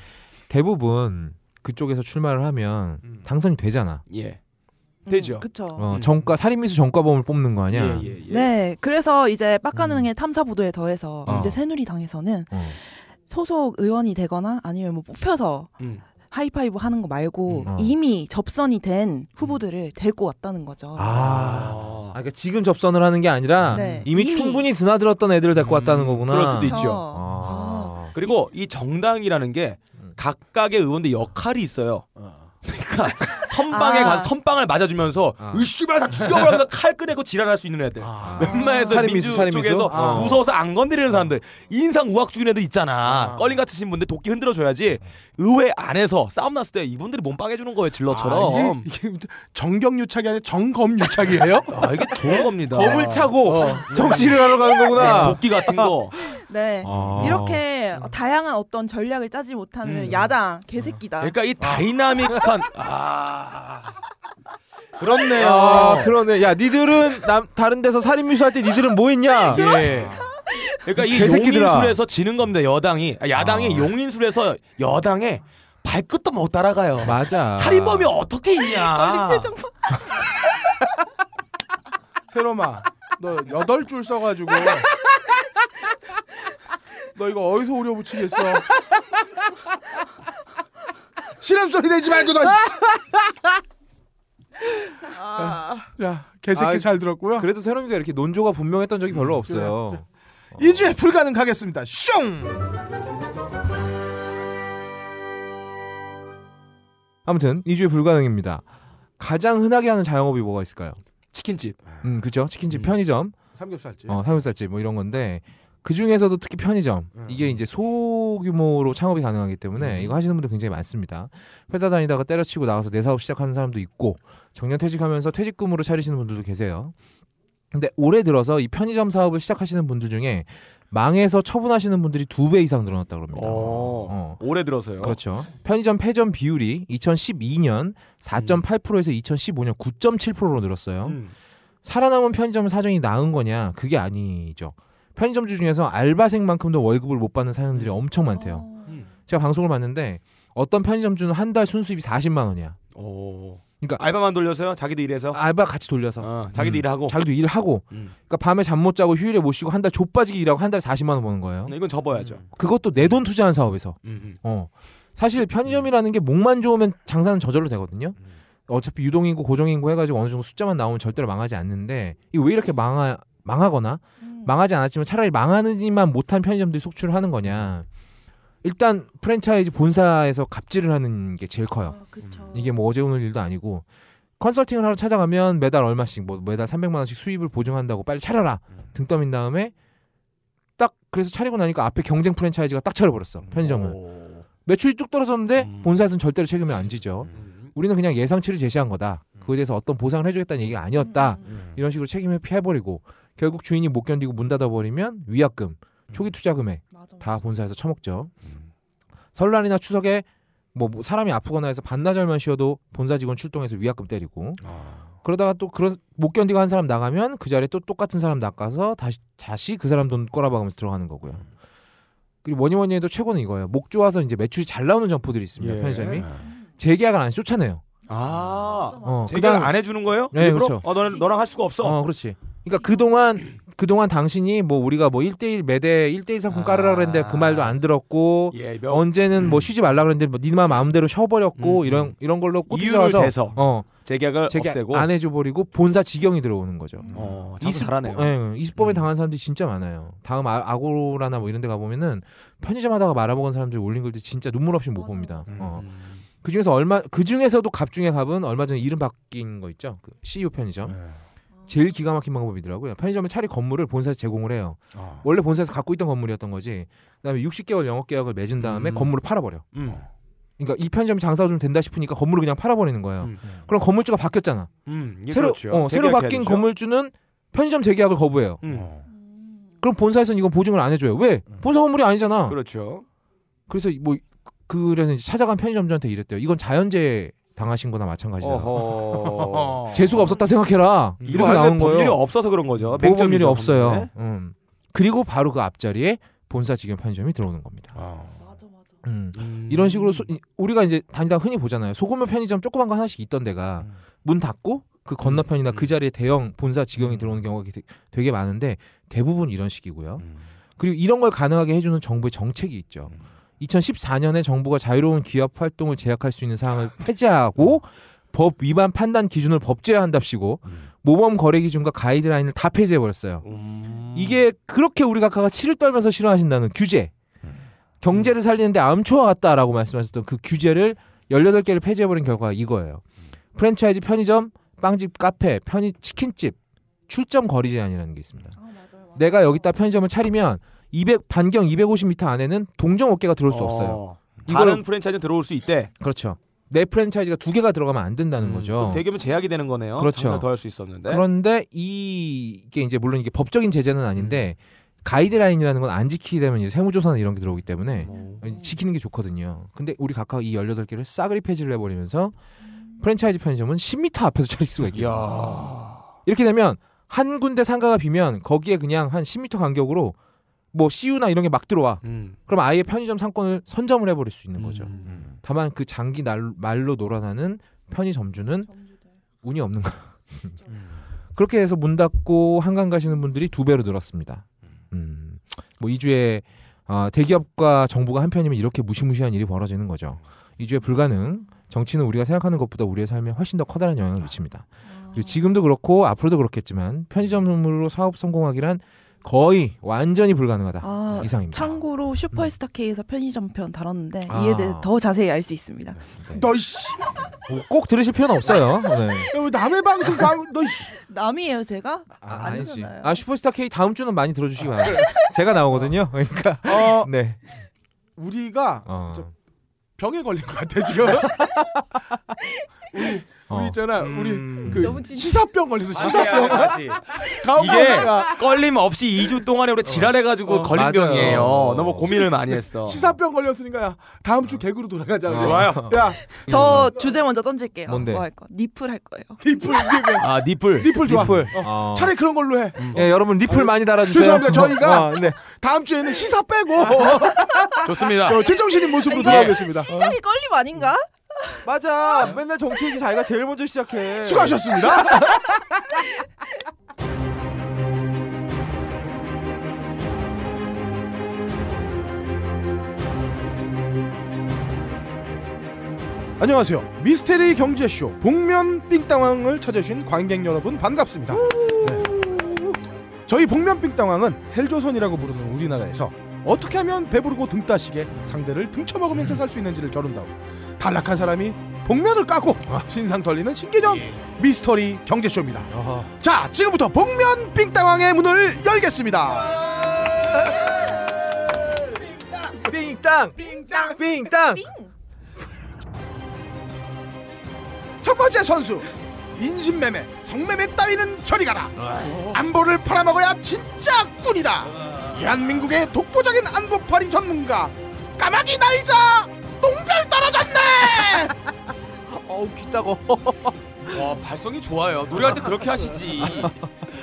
대부분 그쪽에서 출마를 하면 음. 당선이 되잖아. 예. 되죠. 음, 그쵸. 어, 정과 살인미수 정과범을 뽑는 거 아니야? 예, 예, 예. 네. 그래서 이제 빡가능의 탐사 보도에 더해서 어. 이제 새누리당에서는 어. 소속 의원이 되거나 아니면 뭐 뽑혀서 음. 하이파이브 하는 거 말고 음, 어. 이미 접선이 된 음. 후보들을 데리고 왔다는 거죠. 아. 아, 아 그러니까 지금 접선을 하는 게 아니라 네. 이미, 이미, 충분히 드나들었던 애들을 데리고 왔다는 음, 거구나. 그럴 수도 그 있죠. 그렇죠. 아. 아. 그리고 이 정당이라는 게 음. 각각의 의원들 역할이 있어요. 어. 그러니까 선방에 아. 가 선방을 맞아주면서 아. 으씨발 다 죽여버리면 칼 끄내고 지랄할 수 있는 애들 아. 웬만해서 민주 미수, 쪽에서 아. 무서워서 안 건드리는 사람들 인상 우악 죽인 애들 있잖아 아. 껄린 같으신 분들 도끼 흔들어줘야지 의회 안에서 싸움 났을 때 이분들이 몸빵해주는 거예요 질러처럼 아, 이게, 이게 정경유착이 아니라 정검유착이에요? 아 이게 좋은 겁니다 검을 차고 어. 정치를 하러 가는 거구나 네, 도끼 같은 거 네. 아. 이렇게 다양한 어떤 전략을 짜지 못하는 음. 야당 개새끼다. 그러니까 이 다이나믹한 아. 아. 그렇네요. 아, 그러네. 야, 니들은 남, 다른 데서 살인미수 할때 니들은 뭐 했냐? 아, 예. 그러니까. 그러니까 이 개새끼들아. 용인술에서 지는 겁니다. 여당이 아, 야당이 아. 용인술에서 여당에 발끝도 못 따라가요. 맞아. 살인범이 어떻게 있냐? 세로마, 너 여덟 줄 써가지고 너 이거 어디서 오려 붙이겠어? 실험 소리 내지 말고 넌. 아. 자, 개새끼 아잘 들었고요. 그래도 새롬이가 이렇게 논조가 분명했던 적이 별로 없어요. 그 음, 2주에 어. 불가능하겠습니다. 슝! 아무튼 2주에 불가능입니다. 가장 흔하게 하는 자영업이 뭐가 있을까요? 치킨집. 음, 그죠. 치킨집, 음. 편의점, 삼겹살집. 어, 삼겹살집 뭐 이런 건데 그 중에서도 특히 편의점 음, 음. 이게 이제 소규모로 창업이 가능하기 때문에 음. 이거 하시는 분들 굉장히 많습니다. 회사 다니다가 때려치고 나가서 내 사업 시작하는 사람도 있고 정년 퇴직하면서 퇴직금으로 차리시는 분들도 계세요. 근데 올해 들어서 이 편의점 사업을 시작하시는 분들 중에 망해서 처분하시는 분들이 두 배 이상 늘어났다 그럽니다. 오, 어, 어. 올해 들어서요. 그렇죠. 편의점 폐점 비율이 2012년 4.8%에서 음. 2015년 9.7%로 늘었어요. 살아남은 편의점 사정이 나은 거냐? 그게 아니죠. 편의점주 중에서 알바생만큼도 월급을 못 받는 사장님들이 음. 엄청 많대요. 아. 음. 제가 방송을 봤는데 어떤 편의점주는 한 달 순수입이 40만 원이야. 오. 그러니까 알바만 돌려서요? 자기도 일해서? 알바 같이 돌려서. 어, 자기도 음. 일하고. 자기도 일하고. 음. 그러니까 밤에 잠 못 자고 휴일에 못 쉬고 한 달 좆빠지기 일하고 한 달에 40만 원 버는 거예요. 이건 접어야죠. 음. 그것도 내 돈 투자한 사업에서. 어. 사실 편의점이라는 게 목만 좋으면 장사는 저절로 되거든요. 음. 어차피 유동인구 고정인구 해가지고 어느 정도 숫자만 나오면 절대로 망하지 않는데 이왜 이렇게 망하 망하거나 망하지 않았지만 차라리 망하느니만 못한 편의점들이 속출을 하는 거냐. 일단 프랜차이즈 본사에서 갑질을 하는 게 제일 커요. 아, 음. 이게 뭐 어제 오늘 일도 아니고 컨설팅을 하러 찾아가면 매달 얼마씩 뭐 매달 300만 원씩 수입을 보증한다고 빨리 차려라 음. 등 떠민 다음에 딱 그래서 차리고 나니까 앞에 경쟁 프랜차이즈가 딱 차려버렸어 음. 편의점은 매출이 뚝 떨어졌는데 본사에서는 절대로 책임을 안 지죠. 우리는 그냥 예상치를 제시한 거다. 그에 대해서 어떤 보상을 해주겠다는 얘기가 아니었다. 이런 식으로 책임을 피해버리고 결국 주인이 못 견디고 문 닫아버리면 위약금, 음. 초기 투자 금액 맞아, 다 맞아. 본사에서 처먹죠. 음. 설날이나 추석에 뭐, 뭐 사람이 아프거나 해서 반나절만 쉬어도 본사 직원 출동해서 위약금 때리고 아. 그러다가 또 그런 못 견디고 한 사람 나가면 그 자리에 또 똑같은 사람 낚아서 다시 다시 그 사람 돈 꼬라박으면서 들어가는 거고요. 음. 그리고 뭐니 뭐니 해도 최고는 이거예요. 목 좋아서 이제 매출이 잘 나오는 점포들이 있습니다. 예. 편의점이 재계약을 안 해서 쫓아내요. 아, 어, 재계약 안 해주는 거예요? 네, 일부러? 그렇죠. 어, 너네, 너랑 할 수가 없어. 어, 그렇지. 그러니까 그동안 그동안 당신이 뭐 우리가 뭐 1대1 매대 1대1 상품 아. 깔으라 그랬는데 그 말도 안 들었고 예, 명- 언제는 뭐 음. 쉬지 말라 그랬는데 뭐 니네 마 마음대로 쉬어버렸고 음, 음. 이런 이런 걸로 꼬투져서 어재계을 제게 없애고 안 해줘버리고 본사 직영이 들어오는 거죠. 음. 어, 이수- 잘하네요. 예, 예. 이수법에 음. 당한 사람들이 진짜 많아요. 다음 아, 아고라나 뭐 이런 데 가보면은 편의점 하다가 말아먹은 사람들이 올린 글들 진짜 눈물 없이 못 맞아, 봅니다. 음. 어. 그 중에서 얼마 그 중에서도 갑 중에 갑은 얼마 전에 이름 바뀐 거 있죠. 그 CU e 편의점. 예. 제일 기가 막힌 방법이더라고요. 편의점에 차리 라 건물을 본사에서 제공을 해요. 어. 원래 본사에서 갖고 있던 건물이었던 거지. 그다음에 60개월 영업 계약을 맺은 다음에 음. 건물을 팔아버려. 음. 어. 그러니까 이 편의점 장사가 좀 된다 싶으니까 건물을 그냥 팔아버리는 거예요. 음. 그럼 건물주가 바뀌었잖아. 음. 새로 그렇죠. 어, 새로 바뀐 건물주는 편의점 재계약을 거부해요. 음. 음. 그럼 본사에서는 이건 보증을 안 해줘요. 왜? 본사 건물이 아니잖아. 그렇죠. 그래서 뭐 그, 그래서 이제 찾아간 편의점주한테 이랬대요. 이건 자연재해 당하신 거나 마찬가지잖아. 재수가 없었다 생각해라. 음. 이거 나온 거예 법률이 없어서 그런 거죠. 보험률이 없어요. 네? 음. 그리고 바로 그 앞자리에 본사 직영 편의점이 들어오는 겁니다. 아... 맞아 맞아. 음. 음... 이런 식으로 소, 우리가 이제 다니다 흔히 보잖아요. 소규모 편의점 조그만 거 하나씩 있던 데가 음. 문 닫고 그 건너편이나 음. 그 자리에 대형 본사 직영이 들어오는 경우가 되게 많은데 대부분 이런 식이고요. 그리고 이런 걸 가능하게 해주는 정부의 정책이 있죠. 2014년에 정부가 자유로운 기업 활동을 제약할 수 있는 사항을 폐지하고 법 위반 판단 기준을 법제화한답시고 음. 모범 거래 기준과 가이드라인을 다 폐지해 버렸어요. 음. 이게 그렇게 우리 각하가 치를 떨면서 싫어하신다는 규제, 음. 경제를 살리는데 암초와 같다라고 말씀하셨던 그 규제를 18개를 폐지해 버린 결과가 이거예요. 프랜차이즈 편의점, 빵집, 카페, 편의 치킨집, 출점 거리 제한이라는 게 있습니다. 어, 맞아요, 맞아요. 내가 여기다 편의점을 차리면 200 반경 250m 안에는 동종 업계가 들어올 수 어. 없어요. 다른 프랜차이즈 들어올 수 있대. 그렇죠. 내 프랜차이즈가 두 개가 들어가면 안 된다는 음, 거죠. 대기면 제약이 되는 거네요. 그렇죠. 더할 수 있었는데. 그런데 이, 게 이제 물론 이게 법적인 제재는 아닌데 음. 가이드라인이라는 건 안 지키게 되면 이제 세무조사나 이런 게 들어오기 때문에 오. 지키는 게 좋거든요. 근데 우리 각각 이 18개를 싸그리 폐지를 해버리면서 프랜차이즈 편의점은 10m 앞에서 차릴 수가 있겠 이렇게 되면 한 군데 상가가 비면 거기에 그냥 한 10m 간격으로 뭐 CU나 이런 게 막 들어와. 음. 그럼 아예 편의점 상권을 선점을 해버릴 수 있는 음. 거죠. 음. 다만 그 장기 날, 말로 놀아나는 편의점주는 점주들. 운이 없는 거. 음. 그렇게 해서 문 닫고 한강 가시는 분들이 두 배로 늘었습니다. 음. 음. 뭐이주에 어, 아, 대기업과 정부가 한편이면 이렇게 무시무시한 일이 벌어지는 거죠. 이주에 불가능. 정치는 우리가 생각하는 것보다 우리의 삶에 훨씬 더 커다란 영향을 미칩니다. 그리고 지금도 그렇고 앞으로도 그렇겠지만 편의점으로 사업 성공하기란 거의 완전히 불가능하다 아, 이상입니다. 참고로 음. 슈퍼스타 K에서 편의점 편 다뤘는데 아. 이에 대해 더 자세히 알 수 있습니다. 네, 네. 너이씨 뭐 꼭 들으실 필요는 없어요. 네. 남의 방송 광 너이씨 남이에요 제가 아, 아니잖아 슈퍼스타 K 다음 주는 많이 들어주시기 제가 나오거든요. 그러니까 어, 네 우리가 어. 병에 걸린 것 같아 지금. 우리, 어. 우리 있잖아 음... 우리 그 시사병 걸려서 시사병. 다시. 이게 걸림 없이 2주 동안에 우리 지랄해가지고 어, 어 걸린 맞아요. 병이에요. 어. 너무 고민을 시, 많이 했어. 시사병 걸렸으니까 야, 다음 주 개그로 돌아가자. 어. 좋아요. 야, 저 음. 주제 먼저 던질게요. 뭔데? 뭐할 거? 니플 할 거예요. 니플 아 니플. 니플 좋아. 니플. 차라리 그런 걸로 해. 음. 예, 여러분 니플 많이 달아주세요. 죄송합니다 저희가 네. 다음 주에는 시사 빼고. 좋습니다. 어, 정신인 모습으로 이거 돌아오겠습니다. 시작이 껄림 어? 아닌가? 맞아. 맨날 정치 얘기 자기가 제일 먼저 시작해. 수고하셨습니다. 안녕하세요. 미스테리 경제쇼 복면 삥땅왕을 찾으신 관객 여러분 반갑습니다. 네. 저희 복면 삥땅왕은 헬조선이라고 부르는 우리나라에서 어떻게 하면 배부르고 등 따시게 상대를 등쳐먹으면서 살 수 있는지를 겨룬다고 탈락한 사람이 복면을 까고 아. 신상 털리는 신개념 예. 미스터리 경제쇼입니다. 자 지금부터 복면 빙땅왕의 문을 열겠습니다. 빙땅 빙땅 빙땅 첫 번째 선수 인신매매 성매매 따위는 저리 가라 안보를 팔아먹어야 진짜 꾼이다 대한민국의 독보적인 안보파리 전문가 까마귀 날자 똥별 떨어졌네. 어우 귀 따고. 와 발성이 좋아요. 노래할 때 그렇게 하시지.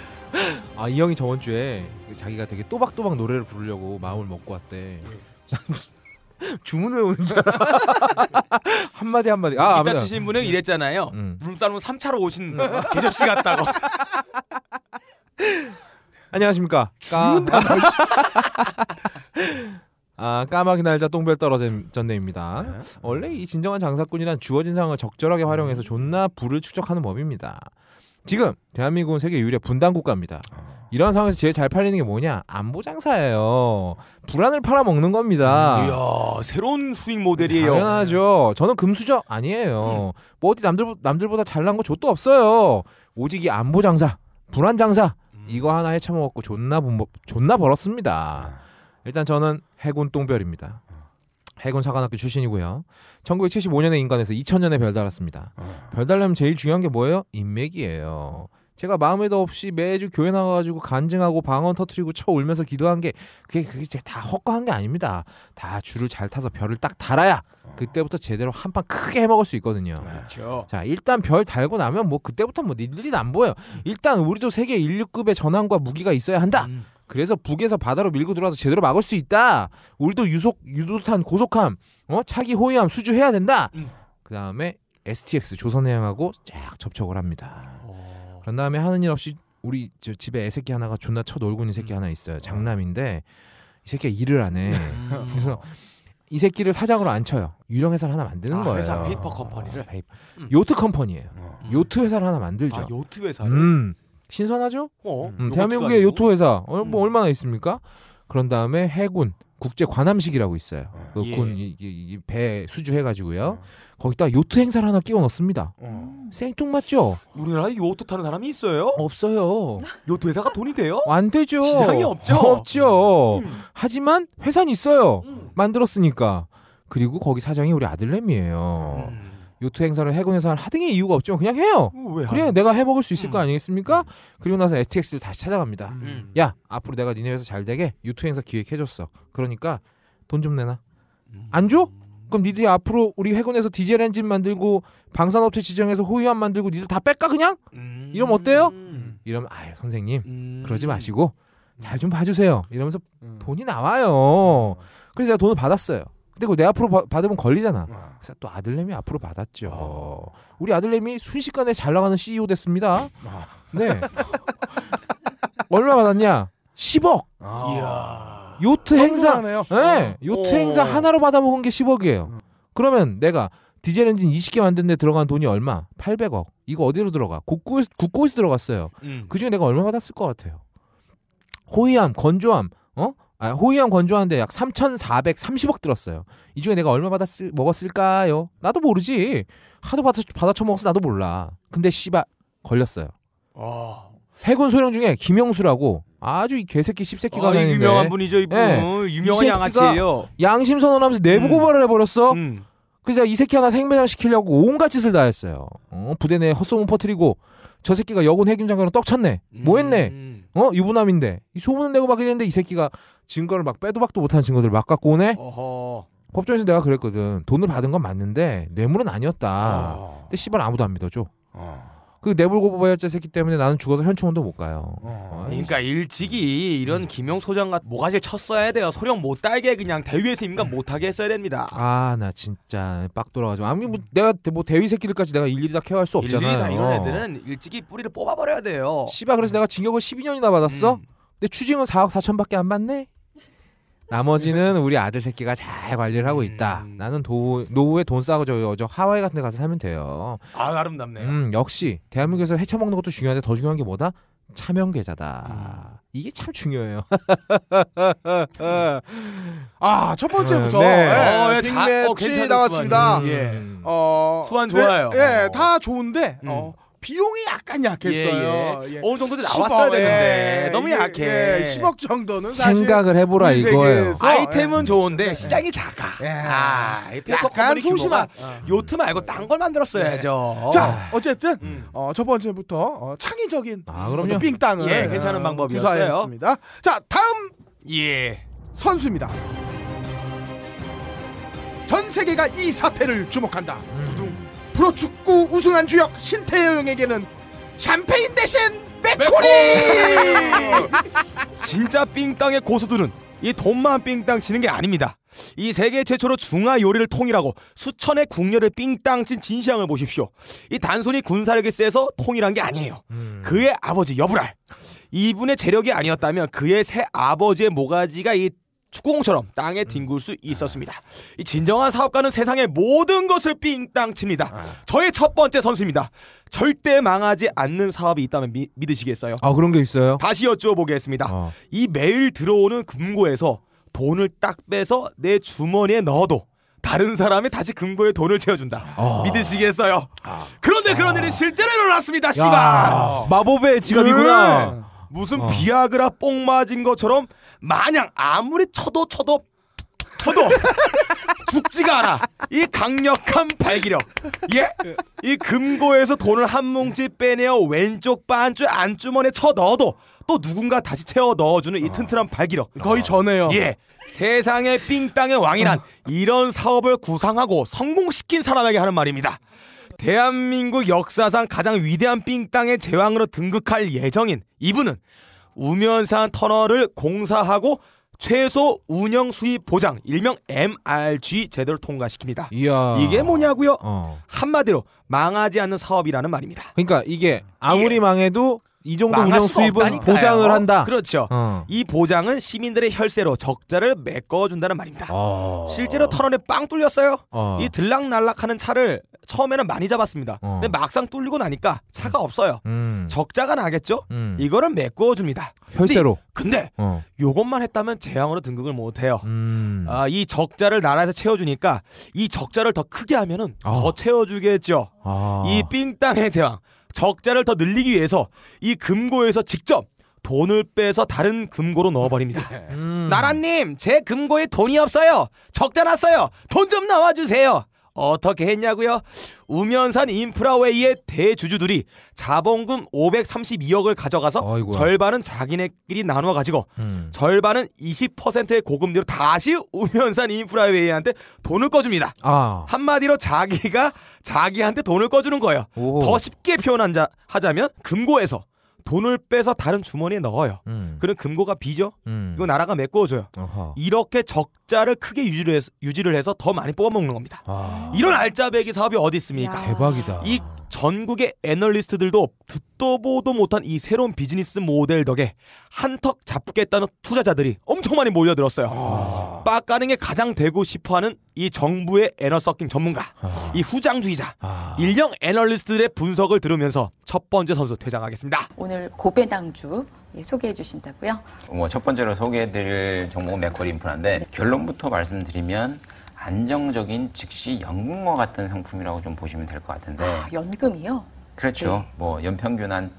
아이 형이 저번 주에 자기가 되게 또박또박 노래를 부르려고 마음을 먹고 왔대. 주문을 오는 줄 한마디 한마디 아 기타 치신 분은 이랬잖아요 음. 룸싸움 3차로 오신 계저씨 같다고 안녕하십니까. 죽는다. 아 까마귀 날자 똥별 떨어진 전내입니다. 네. 원래 이 진정한 장사꾼이란 주어진 상황을 적절하게 활용해서 존나 부를 축적하는 법입니다. 지금 대한민국은 세계 유일의 분단 국가입니다. 아. 이런 상황에서 제일 잘 팔리는 게 뭐냐? 안보 장사예요. 불안을 팔아먹는 겁니다. 음, 이야 새로운 수익 모델이에요. 네, 당연하죠. 네. 저는 금수저 아니에요. 음. 뭐 어디 남들 남들보다 잘난 거 족도 없어요. 오직 이 안보 장사, 불안 장사 음. 이거 하나 해쳐먹었고 존나 분법 존나 벌었습니다. 네. 일단 저는 해군 똥별입니다. 어. 해군 사관학교 출신이고요. 1975년에 인간에서 2000년에 별 달았습니다. 어. 별 달려면 제일 중요한 게 뭐예요? 인맥이에요. 제가 마음에도 없이 매주 교회 나가가지고 간증하고 방언 터트리고 쳐 울면서 기도한 게 그게 그게 제다 헛거한 게 아닙니다. 다 줄을 잘 타서 별을 딱 달아야 그때부터 제대로 한 판 크게 해 먹을 수 있거든요. 네. 그렇죠. 자, 일단 별 달고 나면 뭐 그때부터 뭐 일일이 안 보여. 음. 일단 우리도 세계 1급의 전함과 무기가 있어야 한다. 음. 그래서 북에서 바다로 밀고 들어와서 제대로 막을 수 있다. 우리도 유속 유도탄 고속함, 어 차기 호위함 수주해야 된다. 음. 그 다음에 STX 조선해양하고 쫙 접촉을 합니다. 오. 그런 다음에 하는 일 없이 우리 저 집에 애새끼 하나가 존나 쳐놀고 있는 새끼 음. 하나 있어요. 음. 장남인데 이 새끼가 일을 안 해. 음. 그래서 이 새끼를 사장으로 앉혀요 유령 회사를 하나 만드는 아, 거예요. 회사 페이퍼 컴퍼니를 페이퍼. 음. 요트 컴퍼니예요. 음. 요트 회사를 하나 만들죠. 아, 요트 회사를. 음. 신선하죠? 어, 음, 대한민국의 요트 회사 어, 뭐 음. 얼마나 있습니까? 그런 다음에 해군 국제 관함식이라고 있어요. 네. 그 군배 예. 수주해 가지고요. 어. 네. 거기다 요트 행사를 하나 끼워 넣습니다. 어. 생뚱맞죠? 우리나라에 요트 타는 사람이 있어요? 없어요. 요트 회사가 돈이 돼요? 안 되죠. 시장이 없죠. 없죠. 음. 하지만 회사는 있어요. 음. 만들었으니까. 그리고 거기 사장이 우리 아들내미예요. 음. 요트 행사를 해군에서 한 하등의 이유가 없지만 그냥 해요. 어, 그래 내가 해먹을 수 있을 음. 거 아니겠습니까? 음. 그리고 나서 STX를 다시 찾아갑니다. 음. 음. 야 앞으로 내가 니네 회사 잘 되게 요트 행사 기획해줬어. 그러니까 돈 좀 내놔. 음. 안 줘? 그럼 니들이 앞으로 우리 해군에서 디젤 엔진 만들고 방산업체 지정해서 호위함 만들고 니들 다 뺄까 그냥? 이러면 어때요? 이러면 아유 선생님 그러지 마시고 잘 좀 봐주세요. 이러면서 돈이 나와요. 그래서 제가 돈을 받았어요. 근데 그내 앞으로 바, 받으면 걸리잖아. 어. 그래서 또 아들내미 앞으로 받았죠. 어. 우리 아들내미 순식간에 잘 나가는 CEO 됐습니다. 어. 네. 얼마 받았냐? 10억. 아. 요트 행사. 네. 어. 요트 행사 어. 하나로 받아먹은 게 10억이에요. 음. 그러면 내가 디젤 엔진 20개 만드는데 들어간 돈이 얼마? 800억. 이거 어디로 들어가? 국고에, 국고에서 들어갔어요. 음. 그 중에 내가 얼마 받았을 것 같아요? 호위함 건조함, 어? 아, 호의안 건조하는데 약 3,430억 들었어요. 이 중에 내가 얼마 받았 먹었을까요? 나도 모르지. 하도 받아 받아쳐 먹어서 나도 몰라. 근데 씨발 걸렸어요. 아. 해군 소령 중에 김영수라고 아주 이 개새끼 씹새끼가 아, 있는데. 유명한 분이죠 이분 네. 유명한 양아치예요 양심 선언하면서 내부 음. 고발을 해버렸어 음. 그래서 이 새끼 하나 생매장 시키려고 온갖 짓을 다 했어요 어, 부대 내 헛소문 퍼뜨리고 저 새끼가 여군 해군 장관으로 떡쳤네 뭐했네 음. 어 유부남인데 소문을 내고 막 이랬는데 이 새끼가 증거를 막 빼도 박도 못하는 증거들 막 갖고 오네. 어허. 법정에서 내가 그랬거든. 돈을 받은 건 맞는데 뇌물은 아니었다. 어. 근데 씨발 아무도 안 믿어줘. 어. 그 내불고 뽑아야째 새끼 때문에 나는 죽어서 현충원도 못 가요. 어, 어. 그러니까 일찍이 이런 음. 김용 소장과 모가지 쳤어야 돼요. 소령 못 달게 그냥 대위에서 임감 음. 못하게 했어야 됩니다. 아 나 진짜 빡 돌아가지고 아니 뭐 내가 뭐 대위 새끼들까지 내가 일일이 다 케어할 수없잖아 일일이 다 이런 어. 애들은 일찍이 뿌리를 뽑아버려야 돼요. 씨발 그래서 내가 징역을 12년이나 받았어. 음. 근 추징은 4억 4천밖에 안 받네. 나머지는 우리 아들 새끼가 잘 관리를 하고 있다. 음. 나는 도, 노후에 돈 싸고 저, 저 하와이 같은 데 가서 살면 돼요. 아 아름답네요. 음, 역시 대한민국에서 헤쳐먹는 것도 중요한데 더 중요한 게 뭐다? 차명 계좌다. 음. 이게 참 중요해요. 아, 첫 번째부터 네. 네. 어, 예, 자, 어, 나왔습니다. 수 음. 예. 어, 수완 좋아요. 네, 예, 어. 다 좋은데 어, 음. 비용이 약간 약했어요. 예, 예. 예. 어느 정도 나왔어야 예. 되는데 너무 예, 약해. 예, 10억 정도는 생각을 해보라 이거예요. 아이템은 좋은데 시장이 작아. 아, 약간 소심한 어. 요트 말고 딴 걸 만들었어야죠. 자, 아. 어쨌든 음. 어, 첫 번째부터 어, 창의적인 아, 그럼요. 빙땅을 예, 괜찮은 방법이었어요. 자, 다음 예 선수입니다. 전 세계가 이 사태를 주목한다. 음. 프로축구 우승한 주역 신태영에게는 샴페인 대신 맥코리! 진짜 빙땅의 고수들은 이 돈만 빙땅 치는 게 아닙니다. 이 세계 최초로 중화 요리를 통일하고 수천의 국녀를 빙땅친 진시황을 보십시오. 이 단순히 군사력이 세서 통일한 게 아니에요. 음. 그의 아버지 여부랄 이분의 재력이 아니었다면 그의 새 아버지의 모가지가 이 축구공처럼 땅에 뒹굴 수 있었습니다. 이 진정한 사업가는 세상의 모든 것을 삥땅 칩니다. 아. 저의 첫 번째 선수입니다. 절대 망하지 않는 사업이 있다면 미, 믿으시겠어요? 아 그런 게 있어요? 다시 여쭈어보겠습니다. 어. 이 매일 들어오는 금고에서 돈을 딱 빼서 내 주머니에 넣어도 다른 사람이 다시 금고에 돈을 채워준다. 어. 믿으시겠어요? 아. 그런데 그런 일이 아. 실제로 일어났습니다. 씨발 마법의 지갑이구나. 네. 무슨 어. 비아그라 뽕 맞은 것처럼 마냥 아무리 쳐도 쳐도 쳐도 죽지가 않아. 이 강력한 발기력. 예? 이 금고에서 돈을 한 뭉치 빼내어 왼쪽 반주 안주머니에 쳐 넣어도 또 누군가 다시 채워 넣어주는 이 튼튼한 발기력. 거의 전해요. 예. 세상의 삥땅의 왕이란 이런 사업을 구상하고 성공시킨 사람에게 하는 말입니다. 대한민국 역사상 가장 위대한 삥땅의 제왕으로 등극할 예정인 이분은 우면산 터널을 공사하고 최소 운영 수입 보장 일명 MRG 제대로 통과시킵니다. 이야. 이게 뭐냐고요? 어. 한마디로 망하지 않는 사업이라는 말입니다. 그러니까 이게 아무리 망해도 이 정도 운영 수입은 보장을 한다. 그렇죠. 어. 이 보장은 시민들의 혈세로 적자를 메꿔준다는 말입니다. 어. 실제로 터널에빵 뚫렸어요. 어. 이 들락날락하는 차를 처음에는 많이 잡았습니다. 어. 근데 막상 뚫리고 나니까 차가 없어요. 음. 적자가 나겠죠. 음. 이거를 메꿔줍니다. 혈세로. 근데, 어. 요것만 했다면 재앙으로 등극을 못해요. 음. 아, 이 적자를 나라에서 채워주니까 이 적자를 더 크게 하면은 아. 더 채워주겠죠. 아. 이 삥땅의 재앙. 적자를 더 늘리기 위해서 이 금고에서 직접 돈을 빼서 다른 금고로 넣어버립니다. 네. 음. 나라님, 제 금고에 돈이 없어요. 적자 났어요. 돈 좀 나와주세요. 어떻게 했냐고요? 우면산 인프라웨이의 대주주들이 자본금 532억을 가져가서 어이구야. 절반은 자기네끼리 나누어 가지고 음. 절반은 20%의 고금리로 다시 우면산 인프라웨이한테 돈을 꺼줍니다. 아. 한마디로 자기가 자기한테 돈을 꺼주는 거예요. 오. 더 쉽게 표현하자면 금고에서 돈을 빼서 다른 주머니에 넣어요. 음. 그럼 금고가 비죠. 음. 이거 나라가 메꿔줘요. 이렇게 적자를 크게 유지를 해서, 유지를 해서 더 많이 뽑아먹는 겁니다. 아. 이런 알짜배기 사업이 어디 있습니까? 야. 대박이다. 이 전국의 애널리스트들도 듣도 보도 못한 이 새로운 비즈니스 모델 덕에 한턱 잡겠다는 투자자들이 엄청 많이 몰려들었어요. 아... 빠까능에 가장 되고 싶어하는 이 정부의 애널 서킹 전문가, 아... 이 후장주의자, 아... 일명 애널리스트들의 분석을 들으면서 첫 번째 선수 퇴장하겠습니다. 오늘 고배당주 예, 소개해 주신다고요? 뭐 첫 번째로 소개해드릴 종목은 맥리 인프라인데 네. 결론부터 말씀드리면 안정적인 즉시 연금과 같은 상품이라고 좀 보시면 될 것 같은데. 아, 연금이요? 그렇죠. 네. 뭐 연평균 한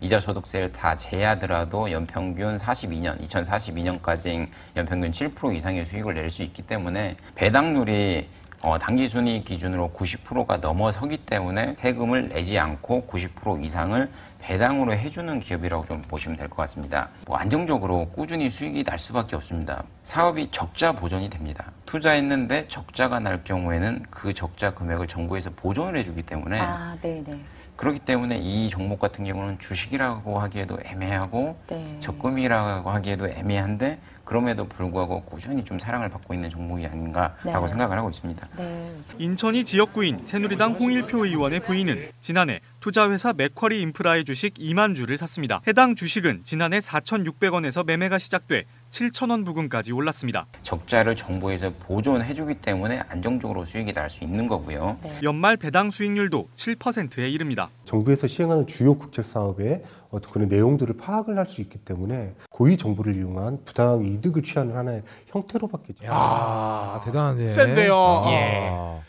이자 소득세를 다 제하더라도 연평균 42년, 2042년까지 연평균 7% 이상의 수익을 낼 수 있기 때문에 배당률이 어, 당기순이익 기준으로 90%가 넘어서기 때문에 세금을 내지 않고 90% 이상을 배당으로 해주는 기업이라고 좀 보시면 될 것 같습니다. 뭐 안정적으로 꾸준히 수익이 날 수밖에 없습니다. 사업이 적자 보전이 됩니다. 투자했는데 적자가 날 경우에는 그 적자 금액을 정부에서 보존을 해주기 때문에 아, 네네. 네. 그렇기 때문에 이 종목 같은 경우는 주식이라고 하기에도 애매하고 네. 적금이라고 하기에도 애매한데 그럼에도 불구하고 꾸준히 좀 사랑을 받고 있는 종목이 아닌가라고 네. 생각을 하고 있습니다. 네. 인천이 지역구인 새누리당 홍일표 의원의 부인은 지난해 투자회사 맥쿼리 인프라의 주식 2만 주를 샀습니다. 해당 주식은 지난해 4,600원에서 매매가 시작돼 7천 원 부근까지 올랐습니다. 적자를 정부에서 보존해주기 때문에 안정적으로 수익이 날 수 있는 거고요. 네. 연말 배당 수익률도 7%에 이릅니다. 정부에서 시행하는 주요 국책 사업의 어떤 그런 내용들을 파악을 할 수 있기 때문에 고위 정보를 이용한 부당 이득을 취하는 하나의 형태로밖에. 야, 아, 대단하네. 센데요. 아. 예. 아.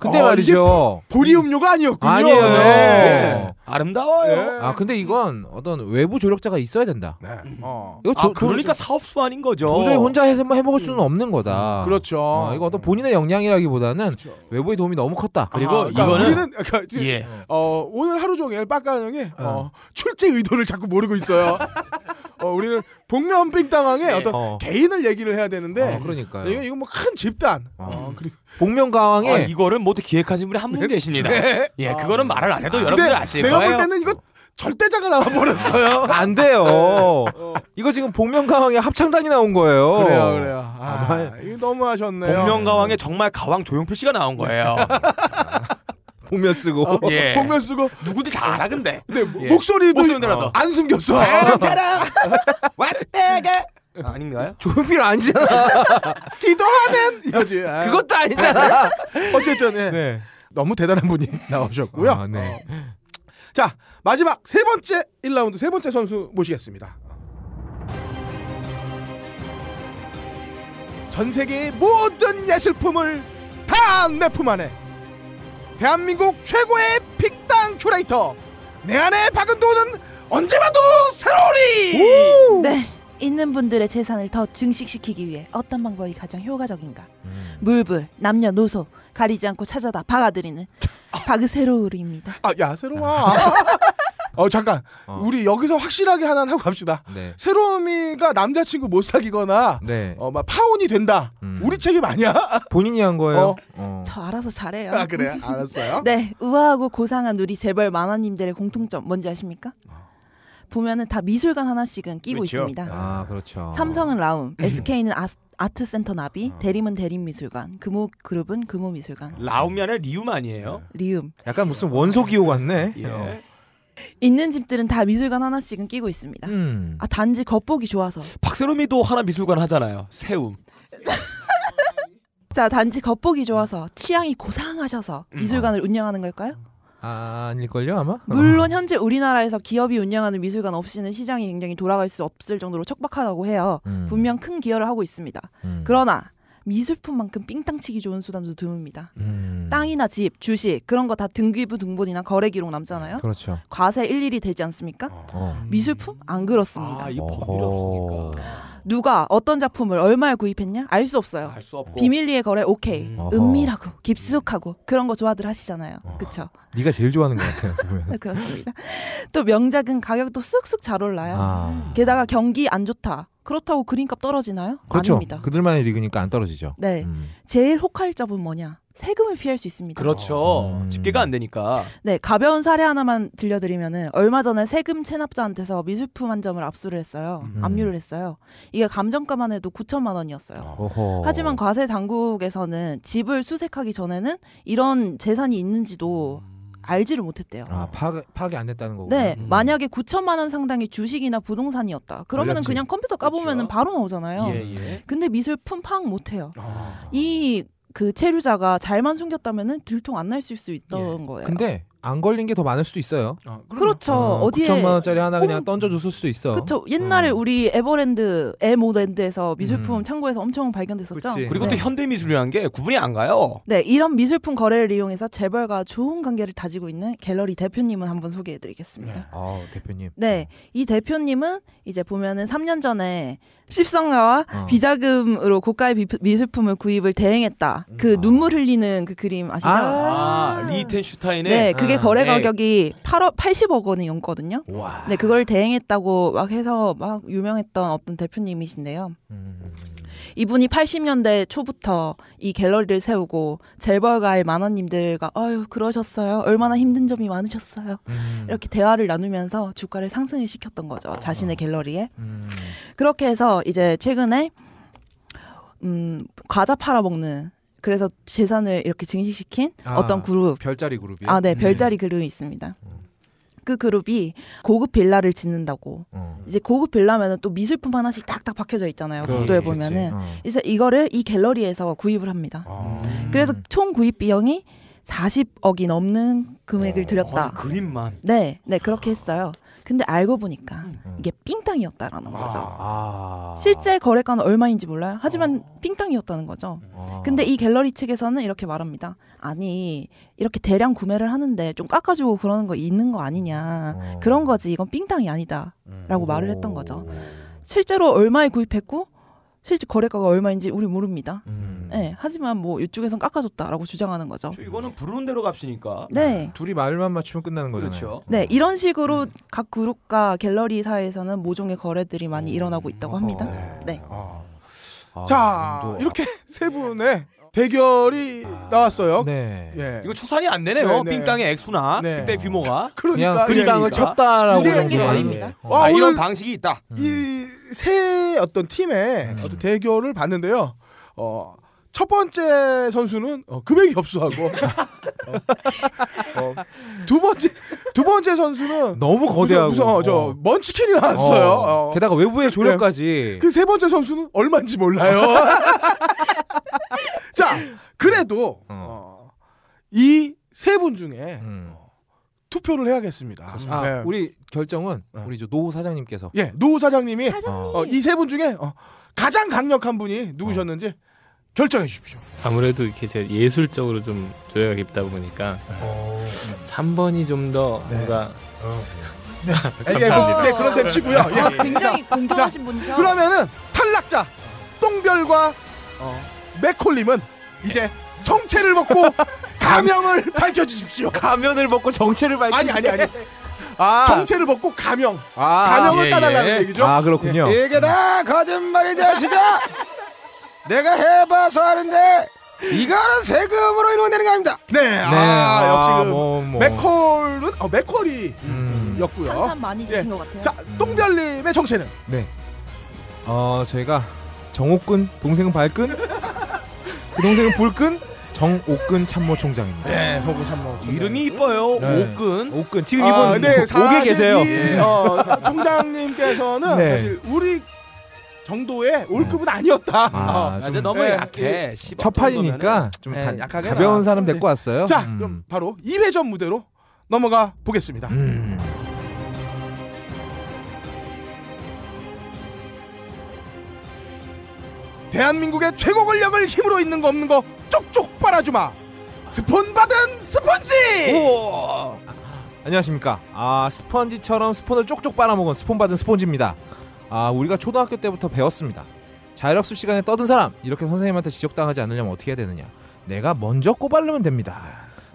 근데 어, 아, 말이죠. 보리 음료가 아니었군요. 아니에요. 네. 어. 아름다워요. 네. 아 근데 이건 어떤 외부 조력자가 있어야 된다. 네. 음. 어. 이거 조, 아, 그러니까 사업 수완인 거죠. 도저히 혼자 해서 뭐 해먹을 수는 음. 없는 거다. 음, 그렇죠. 어, 이거 어떤 본인의 역량이라기보다는 그렇죠. 외부의 도움이 너무 컸다. 아, 그리고 아, 그러니까 이거는 우리는 그, 그, 지금, 예. 어, 오늘 하루 종일 빡가형이 어. 어. 출제 의도를 자꾸 모르고 있어요. 어, 우리는 복면 험빙당황에 네. 어떤 어. 개인을 얘기를 해야 되는데 어, 그러니까 이거 이거 뭐큰 집단. 아. 어. 그리고 복면 가왕에 아, 이거를 모두 기획하신 분이 한분 네. 계십니다. 네. 예, 그거는 말을 안 해도 여러분들 아실 내가 거예요. 볼 때는 이거 절대자가 나와버렸어요. 안 돼요. 네. 이거 지금 복면가왕에 합창단이 나온 거예요. 그래요, 그래요. 아, 아, 이거 너무 하셨네요. 복면가왕에 정말 가왕 조용필 씨가 나온 거예요. 복면 쓰고. 어, 예. 복면 쓰고. 누구지 다 알아 근데. 근데 뭐 예. 목소리도 목안 숨겼어. 아, 왔다가. 아, 닌가요조필 아니잖아. 기도하는 여지. 아. 그것도 아니잖아. 어쨌든 네. 네. 너무 대단한 분이 나오셨고요. 아, 네. 어. 자 마지막 세 번째 1라운드 세 번째 선수 모시겠습니다. 전 세계의 모든 예술품을 다 내 품 안에 대한민국 최고의 핑땅 큐레이터 내 안에 박은도는 언제 봐도 새로리 네 있는 분들의 재산을 더 증식시키기 위해 어떤 방법이 가장 효과적인가 음. 물불 남녀노소 가리지 않고 찾아다 박아드리는 아. 박새로울입니다 아야 새로와 어 잠깐 어. 우리 여기서 확실하게 하나 하고 갑시다. 네. 새로미가 남자친구 못 사귀거나 네. 어막 파혼이 된다. 음. 우리 책임 아니야? 본인이 한 거예요. 어. 어. 저 알아서 잘해요. 아 그래요? 알았어요. 네 우아하고 고상한 우리 재벌 만화님들의 공통점 뭔지 아십니까? 어. 보면은 다 미술관 하나씩은 끼고 그렇죠? 있습니다. 아 그렇죠. 삼성은 라움, 음. SK는 아, 아트 센터 나비, 어. 대림은 대림 미술관, 금호 그룹은 금호 미술관. 라움이 아니라 리움 아니에요? 네. 리움. 약간 무슨 원소 기호 같네. 예. 어. 있는 집들은 다 미술관 하나씩은 끼고 있습니다. 음. 아 단지 겉보기 좋아서. 박세롬이도 하나 미술관 하잖아요. 세움. 자 단지 겉보기 좋아서 취향이 고상하셔서 음. 미술관을 운영하는 걸까요? 아, 아닐걸요 아마? 물론 현재 우리나라에서 기업이 운영하는 미술관 없이는 시장이 굉장히 돌아갈 수 없을 정도로 척박하다고 해요. 음. 분명 큰 기여를 하고 있습니다. 음. 그러나 미술품만큼 삥땅치기 좋은 수단도 드뭅니다. 음. 땅이나 집, 주식 그런 거 다 등기부 등본이나 거래 기록 남잖아요. 그렇죠. 과세 일일이 되지 않습니까? 아. 어. 미술품 안 그렇습니다. 아, 이법률 없으니까. 그러니까. 누가 어떤 작품을 얼마에 구입했냐 알 수 없어요. 알수 없고. 비밀리에 거래 오케이. 음. 은밀하고 깊숙하고 그런 거 좋아들 하시잖아요. 어. 그렇죠. 네가 제일 좋아하는 것 같아요. 보 그렇습니다. 또 명작은 가격도 쑥쑥 잘 올라요. 아. 게다가 경기 안 좋다. 그렇다고 그린값 떨어지나요? 그렇죠. 아닙니다. 그들만 의리그니까안 떨어지죠. 네. 음. 제일 혹할 점은 뭐냐? 세금을 피할 수 있습니다. 그렇죠. 음. 집계가 안 되니까. 네, 가벼운 사례 하나만 들려드리면은 얼마 전에 세금 체납자한테서 미술품 한 점을 압수를 했어요. 음. 압류를 했어요. 이게 감정가만 해도 9천만 원이었어요. 어허. 아. 하지만 과세 당국에서는 집을 수색하기 전에는 이런 재산이 있는지도 음. 알지를 못했대요. 아, 파악, 파악이 안 됐다는 거고. 네, 음. 만약에 9천만 원 상당의 주식이나 부동산이었다. 그러면은 그냥 컴퓨터 까보면 그렇죠. 바로 나오잖아요. 예, 예. 근데 미술품 파악 못해요. 아. 이그 체류자가 잘만 숨겼다면 들통 안 날 수 있던 예. 거예요. 근데 안 걸린 게 더 많을 수도 있어요. 아, 그렇죠. 어, 어디에 9천만 원짜리 하나 그냥 어, 던져줬을 수도 있어. 그렇죠. 옛날에 어. 우리 에버랜드 에모랜드에서 미술품 음. 창고에서 엄청 발견됐었죠. 그치. 그리고 네. 또 현대 미술이라는 게 구분이 안 가요. 네, 이런 미술품 거래를 이용해서 재벌과 좋은 관계를 다지고 있는 갤러리 대표님은 한번 소개해드리겠습니다. 네. 아 대표님. 네, 이 대표님은 이제 보면은 3년 전에 십성가와 어. 비자금으로 고가의 미, 술품을 구입을 대행했다. 그 아. 눈물 흘리는 그 그림 아시죠? 아, 아. 리텐슈타인의 네, 그 그게 아, 거래 네. 가격이 8억 80억 원이었거든요. 와. 네, 그걸 대행했다고 막 해서 막 유명했던 어떤 대표님이신데요. 음. 이분이 80년대 초부터 이 갤러리를 세우고 젤벌가의 만원님들과 아유 그러셨어요. 얼마나 힘든 점이 많으셨어요. 음. 이렇게 대화를 나누면서 주가를 상승을 시켰던 거죠. 아. 자신의 갤러리에. 음. 그렇게 해서 이제 최근에 음, 과자 팔아먹는 그래서 재산을 이렇게 증식시킨 아, 어떤 그룹 별자리 그룹이 아, 네, 음. 별자리 네. 그룹이 있습니다. 음. 그 그룹이 고급 빌라를 짓는다고. 어. 이제 고급 빌라면은 또 미술품 하나씩 딱딱 박혀져 있잖아요. 그도에 보면은. 어. 그래서 이거를 이 갤러리에서 구입을 합니다. 어. 그래서 총 구입 비용이 40억이 넘는 금액을 들였다. 어, 그림만. 네, 네 그렇게 했어요. 근데 알고 보니까 음. 음. 이게 삥땅이었다라는 아. 거죠. 아. 실제 거래가는 얼마인지 몰라요. 하지만 어. 삥땅이었다는 거죠. 음. 아. 근데 이 갤러리 측에서는 이렇게 말합니다. 아니 이렇게 대량 구매를 하는데 좀 깎아주고 그러는 거 있는 거 아니냐. 어. 그런 거지 이건 삥땅이 아니다라고 말을 했던 거죠. 실제로 얼마에 구입했고 실제 거래가가 얼마인지 우리 모릅니다. 음. 음. 네, 하지만 뭐 이쪽에선 깎아줬다라고 주장하는 거죠. 그렇죠. 이거는 부르는 대로 값이니까. 네. 둘이 말만 맞추면 끝나는 거잖아요. 그렇죠. 네, 음. 이런 식으로 음. 각 그룹과 갤러리 사이에서는 모종의 거래들이 많이 음. 일어나고 있다고 합니다. 어, 네. 아. 아, 자, 정도. 아. 이렇게 세 분의 대결이 아, 나왔어요. 네. 예. 이거 추산이 안 되네요. 네, 네. 빙땅의 액수나 네. 그때 규모가. 그, 그러니까 그리방을 예, 그러니까. 쳤다라고 모든 게 답입니다. 예. 와, 아, 어, 이런 방식이 있다. 이 세 어떤 팀의 음. 어떤 대결을 봤는데요. 어, 첫 번째 선수는 어, 금액이 협소하고 어, 어, 두 번째 두 번째 선수는 너무 거대하고 무슨, 무슨 어, 저 어. 먼치킨이 나왔어요. 어. 게다가 외부의 네. 조력까지. 그 세 번째 선수는 얼마인지 몰라요. 자 그래도 이 세 분 중에 음. 투표를 해야겠습니다. 네. 아, 네. 우리 결정은 우리 노 사장님께서 예노 사장님이 사장님. 이세 분 중에 가장 강력한 분이 누구셨는지. 결정해 주십시오. 아무래도 이렇게 제 예술적으로 좀 조예가 깊다 보니까 오. 3번이 좀 더 뭔가 어. 네. 감사합니다. 네, 그런 셈 치고요. 아, 예. 굉장히 공정하신 분이셔. 그러면은 탈락자 똥별과 어. 맥콜님은 이제 정체를 먹고 가명을 밝혀 주십시오. 가면을 먹고 정체를 밝히 아니 아니 아니. 아. 정체를 먹고 가명. 아, 가명을 예, 따달라는 예. 얘기죠. 아, 그렇군요. 예. 이게 다 거짓말이자 시작. 내가 해봐서 하는데 이거는 세금으로 인원되는 게 아닙니다. 네, 아, 아, 역시 그 뭐, 뭐. 맥콜은 어, 맥콜이 음. 였고요. 한참 많이 드신 예. 것 같아요. 자, 똥별님의 정체는 네. 어, 저희가 정옥근 동생은 발끈, 그 동생은 불끈, 정옥근 참모 총장입니다. 네, 정옥근 참모. 이름이 이뻐요. 네. 옥근. 옥근. 지금 아, 이번 네, 옥에 계세요. 이, 네. 어, 총장님께서는 네. 사실 우리 정도의 올급은 아니었다. 아, 어. 좀, 아, 너무 예, 약해. 예. 첫 판이니까 좀 예, 약하게 가벼운 나. 사람 데리고 왔어요. 자, 음. 그럼 바로 2회전 무대로 넘어가 보겠습니다. 음. 대한민국의 최고 권력을 힘으로 있는 거 없는 거 쪽쪽 빨아주마. 스폰 받은 스펀지. 오. 안녕하십니까. 아 스펀지처럼 스폰을 쪽쪽 빨아먹은 스폰 받은 스폰지입니다. 아 우리가 초등학교 때부터 배웠습니다. 자율학습 시간에 떠든 사람 이렇게 선생님한테 지적당하지 않으려면 어떻게 해야 되느냐? 내가 먼저 꼬발르면 됩니다.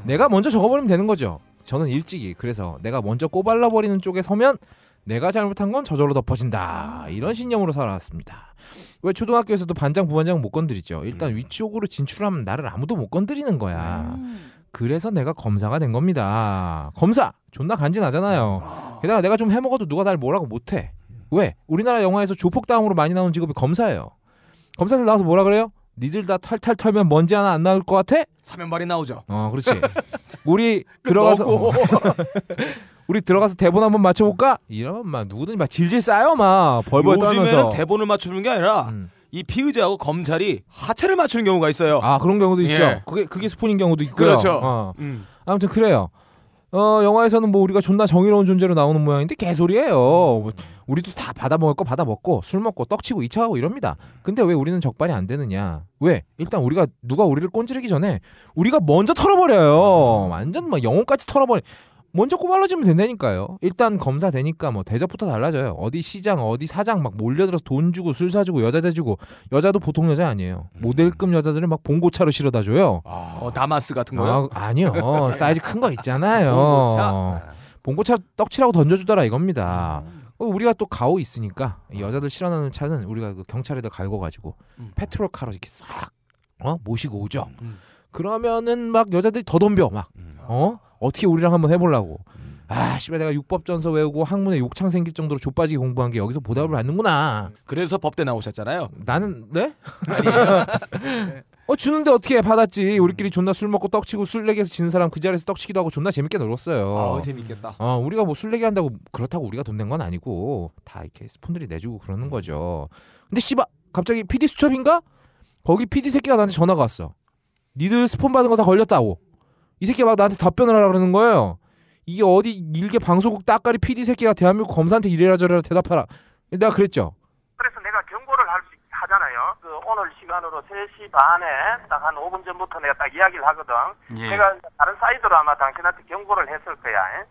내가 먼저 적어버리면 되는 거죠. 저는 일찍이 그래서 내가 먼저 꼬발라 버리는 쪽에 서면 내가 잘못한 건 저절로 덮어진다 이런 신념으로 살아왔습니다. 왜 초등학교에서도 반장 부반장 못 건드리죠. 일단 네. 위쪽으로 진출하면 나를 아무도 못 건드리는 거야. 음. 그래서 내가 검사가 된 겁니다. 검사 존나 간지나잖아요. 아. 게다가 내가 좀 해먹어도 누가 날 뭐라고 못해. 왜? 우리나라 영화에서 조폭 다음으로 많이 나오는 직업이 검사예요. 검사들 나와서 뭐라 그래요? 니들 다 탈탈 털면 먼지 하나 안 나올 것 같아? 사면발이 나오죠. 어, 그렇지. 우리 들어가서 그 우리 들어가서 대본 한번 맞춰볼까? 이러면 막 누구든지 막 질질 싸요 막 벌벌 떨면서. 대본을 맞추는 게 아니라 음. 이 피의자하고 검찰이 하체를 맞추는 경우가 있어요. 아 그런 경우도 있죠. 예. 그게 그게 스폰인 경우도 있고요. 그렇죠. 어. 음. 아무튼 그래요. 어, 영화에서는 뭐 우리가 존나 정의로운 존재로 나오는 모양인데 개소리예요. 뭐 우리도 다 받아 먹을 거 받아 먹고 술 먹고 떡치고 이차하고 이럽니다. 근데 왜 우리는 적발이 안 되느냐? 왜? 일단 우리가 누가 우리를 꼰지르기 전에 우리가 먼저 털어버려요. 완전 막 영혼까지 털어버려 먼저 꼬발라지면 된다니까요. 일단 검사 되니까 뭐 대접부터 달라져요. 어디 시장, 어디 사장 막 몰려들어서 돈 주고 술 사주고 여자 대주고 여자도 보통 여자 아니에요. 음. 모델급 여자들을 막 봉고차로 실어다 줘요. 아, 어, 다마스 같은 거요? 아, 아니요. 사이즈 큰 거 있잖아요. 봉고차. 아. 봉고차 떡칠하고 던져주더라 이겁니다. 음. 어, 우리가 또 가오 있으니까 여자들 실어나는 차는 우리가 그 경찰에다 갈고 가지고 음. 페트롤카로 이렇게 싹 어? 모시고 오죠. 음. 그러면은 막 여자들이 더 덤벼 막 음. 어? 어떻게 우리랑 한번 해보려고. 음. 아, 씨발 내가 육법전서 외우고 학문에 욕창 생길 정도로 좆빠지게 공부한 게 여기서 보답을 음. 받는구나. 그래서 법대 나오셨잖아요. 나는 네? 네. 어 주는데 어떻게 받았지? 우리끼리 존나 술 먹고 떡치고 술래기에서 지는 사람 그 자리에서 떡치기도 하고 존나 재밌게 놀았어요. 아, 재밌겠다. 어, 우리가 뭐 술래기 한다고 그렇다고 우리가 돈 낸 건 아니고 다 이렇게 스폰들이 내주고 그러는 거죠. 근데 씨발 갑자기 PD 수첩인가? 거기 PD 새끼가 나한테 전화가 왔어. 니들 스폰 받은 거 다 걸렸다고. 이 새끼 막 나한테 답변을 하라 그러는 거예요. 이게 어디 일개 방송국 따까리 PD 새끼가 대한민국 검사한테 이래라 저래라 대답하라. 내가 그랬죠. 그래서 내가 경고를 할수 하잖아요. 그 오늘 시간으로 3시 반에 딱 한 5분 전부터 내가 딱 이야기를 하거든. 예. 내가 다른 사이드로 아마 당신한테 경고를 했을 거야.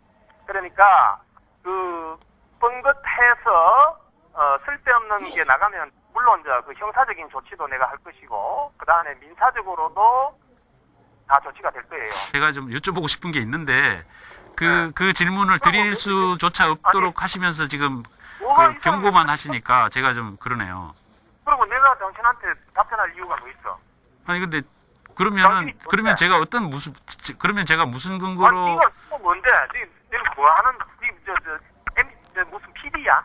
그러니까 그 뻥긋해서 어, 쓸데없는 게 나가면 물론 이그 형사적인 조치도 내가 할 것이고 그 다음에 민사적으로도 다 조치가 될 거예요. 제가 좀 여쭤보고 싶은 게 있는데 그, 네. 그 질문을 드릴 뭐 수조차 없도록 아니, 하시면서 지금 그 경고만 하시니까 제가 좀 그러네요. 그러고 내가 당신한테 답변할 이유가 뭐 있어? 아니 근데 그러면 그러면 제가 어떤 무슨 그러면 제가 무슨 근거로? 아니, 이거 뭔데? 네, 네뭐 하는? 네, 저, 저, 저, 네, 무슨 PD야?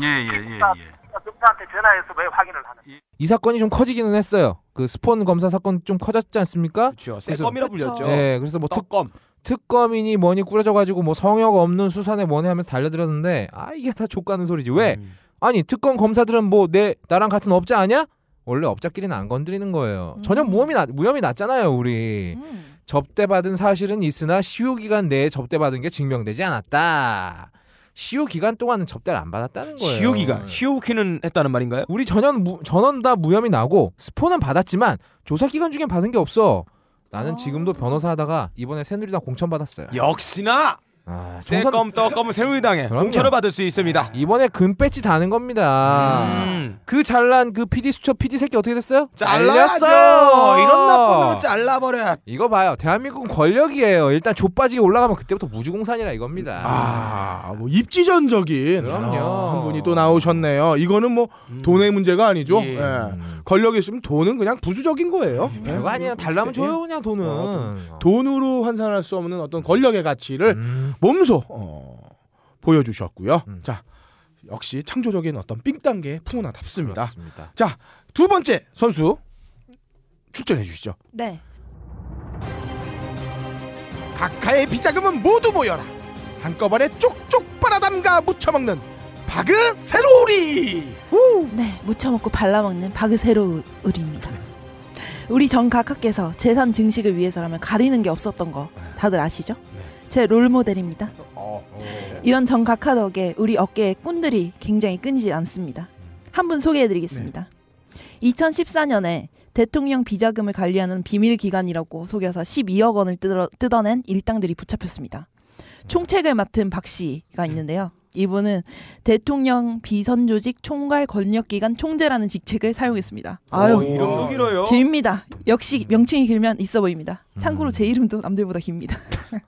예예예 예, 예, 예. 아, 예. 검사한테 전화해서 왜 확인을 하는? 이 사건이 좀 커지기는 했어요. 그 스폰 검사 사건 좀 커졌지 않습니까? 그렇죠. 새검이라 불렸죠. 네, 그래서 뭐 특검. 특검이니 뭐니 꾸려져가지고 뭐 성역 없는 수사네 뭐네 하면서 달려들었는데 아 이게 다 족가는 소리지 왜 음. 아니 특검 검사들은 뭐 내 나랑 같은 업자 아니야 원래 업자끼리는 안 건드리는 거예요 음. 전혀 무혐의 나, 무혐의 났잖아요 우리 음. 접대받은 사실은 있으나 시효 기간 내에 접대받은 게 증명되지 않았다 시효 기간 동안은 접대를 안 받았다는 거예요. 시효 기간. 네. 시효 후키는 했다는 말인가요? 우리 전원 무, 전원 다 무혐의 나고 스포는 받았지만 조사 기간 중에 받은 게 없어. 나는 지금도 변호사 하다가 이번에 새누리당 공천 받았어요. 역시나 아, 새껌떡껌은 새누리당에 공천을 받을 수 있습니다. 아, 이번에 금배치 다는 겁니다. 음. 그 잘난 그 PD 수첩 PD 새끼 어떻게 됐어요? 잘랐어요. 이런 나쁜 놈을 잘라버려. 이거 봐요. 대한민국 은 권력이에요. 일단 좆빠지게 올라가면 그때부터 무주공산이라 이겁니다. 아, 뭐 입지전적인 그럼요. 아, 한 분이 또 나오셨네요. 이거는 뭐 음. 돈의 문제가 아니죠. 예. 예. 음. 권력이 있으면 돈은 그냥 부수적인 거예요. 별거 네. 아니에요. 달라면 네. 줘요 그냥 돈은. 어, 어. 돈. 으로 환산할 수 없는 어떤 권력의 가치를 음. 몸소 어, 보여주셨고요. 음. 자 역시 창조적인 어떤 삥단계 풍운하답습니다 자두 번째 선수 출전해 주시죠. 네. 각하의 비자금은 모두 모여라. 한꺼번에 쪽쪽 빨아담가 묻혀먹는 바그새로우리 네, 무쳐 먹고 발라 먹는 바그세로우리입니다. 우리 정각하께서 재산 증식을 위해서라면 가리는 게 없었던 거 네. 다들 아시죠? 네. 제 롤모델입니다. 어, 어. 이런 정각하 덕에 우리 어깨에 꾼들이 굉장히 끊이질 않습니다. 한 분 소개해드리겠습니다. 2014년에 대통령 비자금을 관리하는 비밀 기관이라고 속여서 12억 원을 뜯어, 뜯어낸 일당들이 붙잡혔습니다. 총책을 맡은 박 씨가 있는데요. 이분은 대통령 비선조직 총괄 권력기관 총재라는 직책을 사용했습니다. 아유 어, 이름도 길어요. 길입니다. 역시 음. 명칭이 길면 있어 보입니다. 음. 참고로 제 이름도 남들보다 깁니다.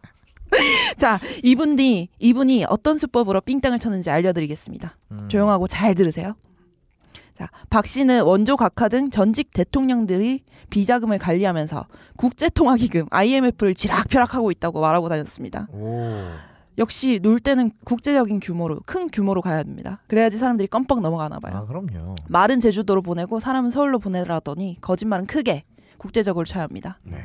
자, 이분이 이분이 어떤 수법으로 삥땅을 쳤는지 알려드리겠습니다. 음. 조용하고 잘 들으세요. 자, 박 씨는 원조 각하 등 전직 대통령들이 비자금을 관리하면서 국제통화기금 IMF를 지락펴락하고 있다고 말하고 다녔습니다. 오. 역시 놀 때는 국제적인 규모로 큰 규모로 가야 됩니다. 그래야지 사람들이 껌뻑 넘어가나 봐요. 아, 그럼요. 말은 제주도로 보내고 사람은 서울로 보내라더니 거짓말은 크게 국제적으로 쳐야 합니다. 네.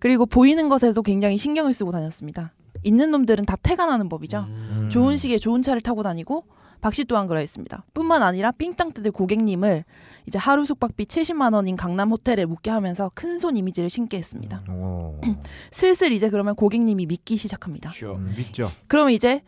그리고 보이는 것에도 굉장히 신경을 쓰고 다녔습니다. 있는 놈들은 다 태가 나는 법이죠. 음. 좋은 시기에 좋은 차를 타고 다니고 박씨 또한 그러했습니다. 뿐만 아니라 삥땅 뜯을 고객님을 이제 하루 숙박비 70만 원인 강남 호텔에 묵게 하면서 큰손 이미지를 심게 했습니다. 음, 어. 슬슬 이제 그러면 고객님이 믿기 시작합니다. 음, 믿죠. 그럼 이제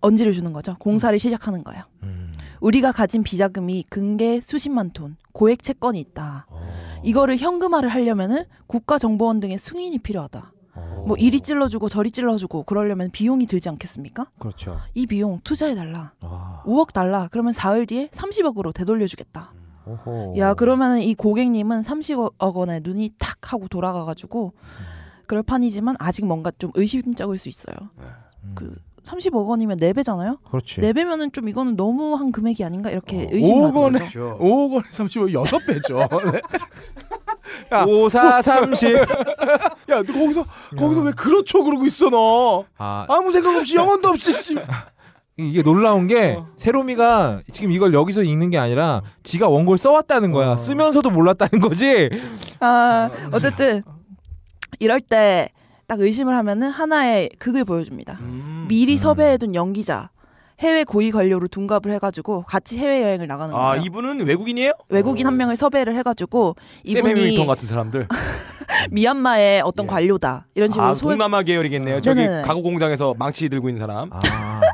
언지를 주는 거죠. 공사를 음. 시작하는 거예요. 음. 우리가 가진 비자금이 근계 수십만 톤, 고액 채권이 있다. 오. 어. 이거를 현금화를 하려면은 국가정보원 등의 승인이 필요하다. 어. 뭐 이리 찔러주고 저리 찔러주고 그러려면 비용이 들지 않겠습니까? 그렇죠. 이 비용 투자해 달라. 5억 아. 달라. 그러면 4일 뒤에 30억으로 되돌려주겠다. 음. 오호. 야 그러면 은이 고객님은 30억 원에 눈이 탁 하고 돌아가가지고 음. 그럴 판이지만 아직 뭔가 좀 의심적일 수 있어요. 네. 음. 그 30억 원이면 4배잖아요? 그렇지. 4배면은 좀 이거는 너무한 금액이 아닌가? 이렇게 어, 의심을 5억 원에, 거죠. 5억 원에 30억 6배죠. 야, 5, 4, 30. 야, 너 거기서, 거기서 왜 그렇죠? 그러고 있어, 너. 아, 무 생각 없이 영혼도 없이. 이게 놀라운 게 어. 세로미가 지금 이걸 여기서 읽는 게 아니라 지가 원고를 써왔다는 거야. 어. 쓰면서도 몰랐다는 거지. 아 어쨌든 이럴 때 딱 의심을 하면은 하나의 극을 보여줍니다. 음. 미리 음. 섭외해둔 연기자. 해외 고위 관료로 둔갑을 해가지고 같이 해외 여행을 나가는 아, 거예요. 아 이분은 외국인이에요? 외국인 어. 한 명을 섭외를 해가지고 이분이 샘 같은 사람들 미얀마의 어떤 예. 관료다 이런 아, 식으로 아, 소외... 동남아 계열이겠네요. 저기 네네네. 가구 공장에서 망치 들고 있는 사람. 아.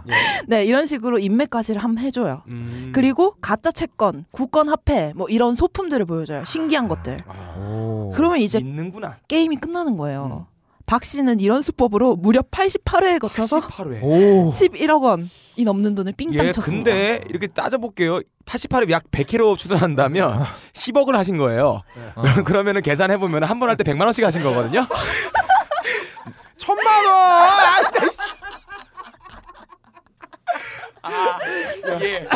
예. 네, 이런 식으로 인맥까지를 함 해줘요. 음. 그리고 가짜 채권, 국권 화폐 뭐 이런 소품들을 보여줘요. 신기한 아. 것들. 아. 오. 그러면 이제 있는구나. 게임이 끝나는 거예요. 음. 박 씨는 이런 수법으로 무려 88회에 거쳐서 88회. 11억 원이 넘는 돈을 삥땅 예, 쳤습니다. 근데 이렇게 따져볼게요. 88회 약 100회로 추산한다면 10억을 아. 하신 거예요. 네. 그러면 은 계산해보면 한 번 할 때 100만 원씩 하신 거거든요. 천만 원! 아, 예.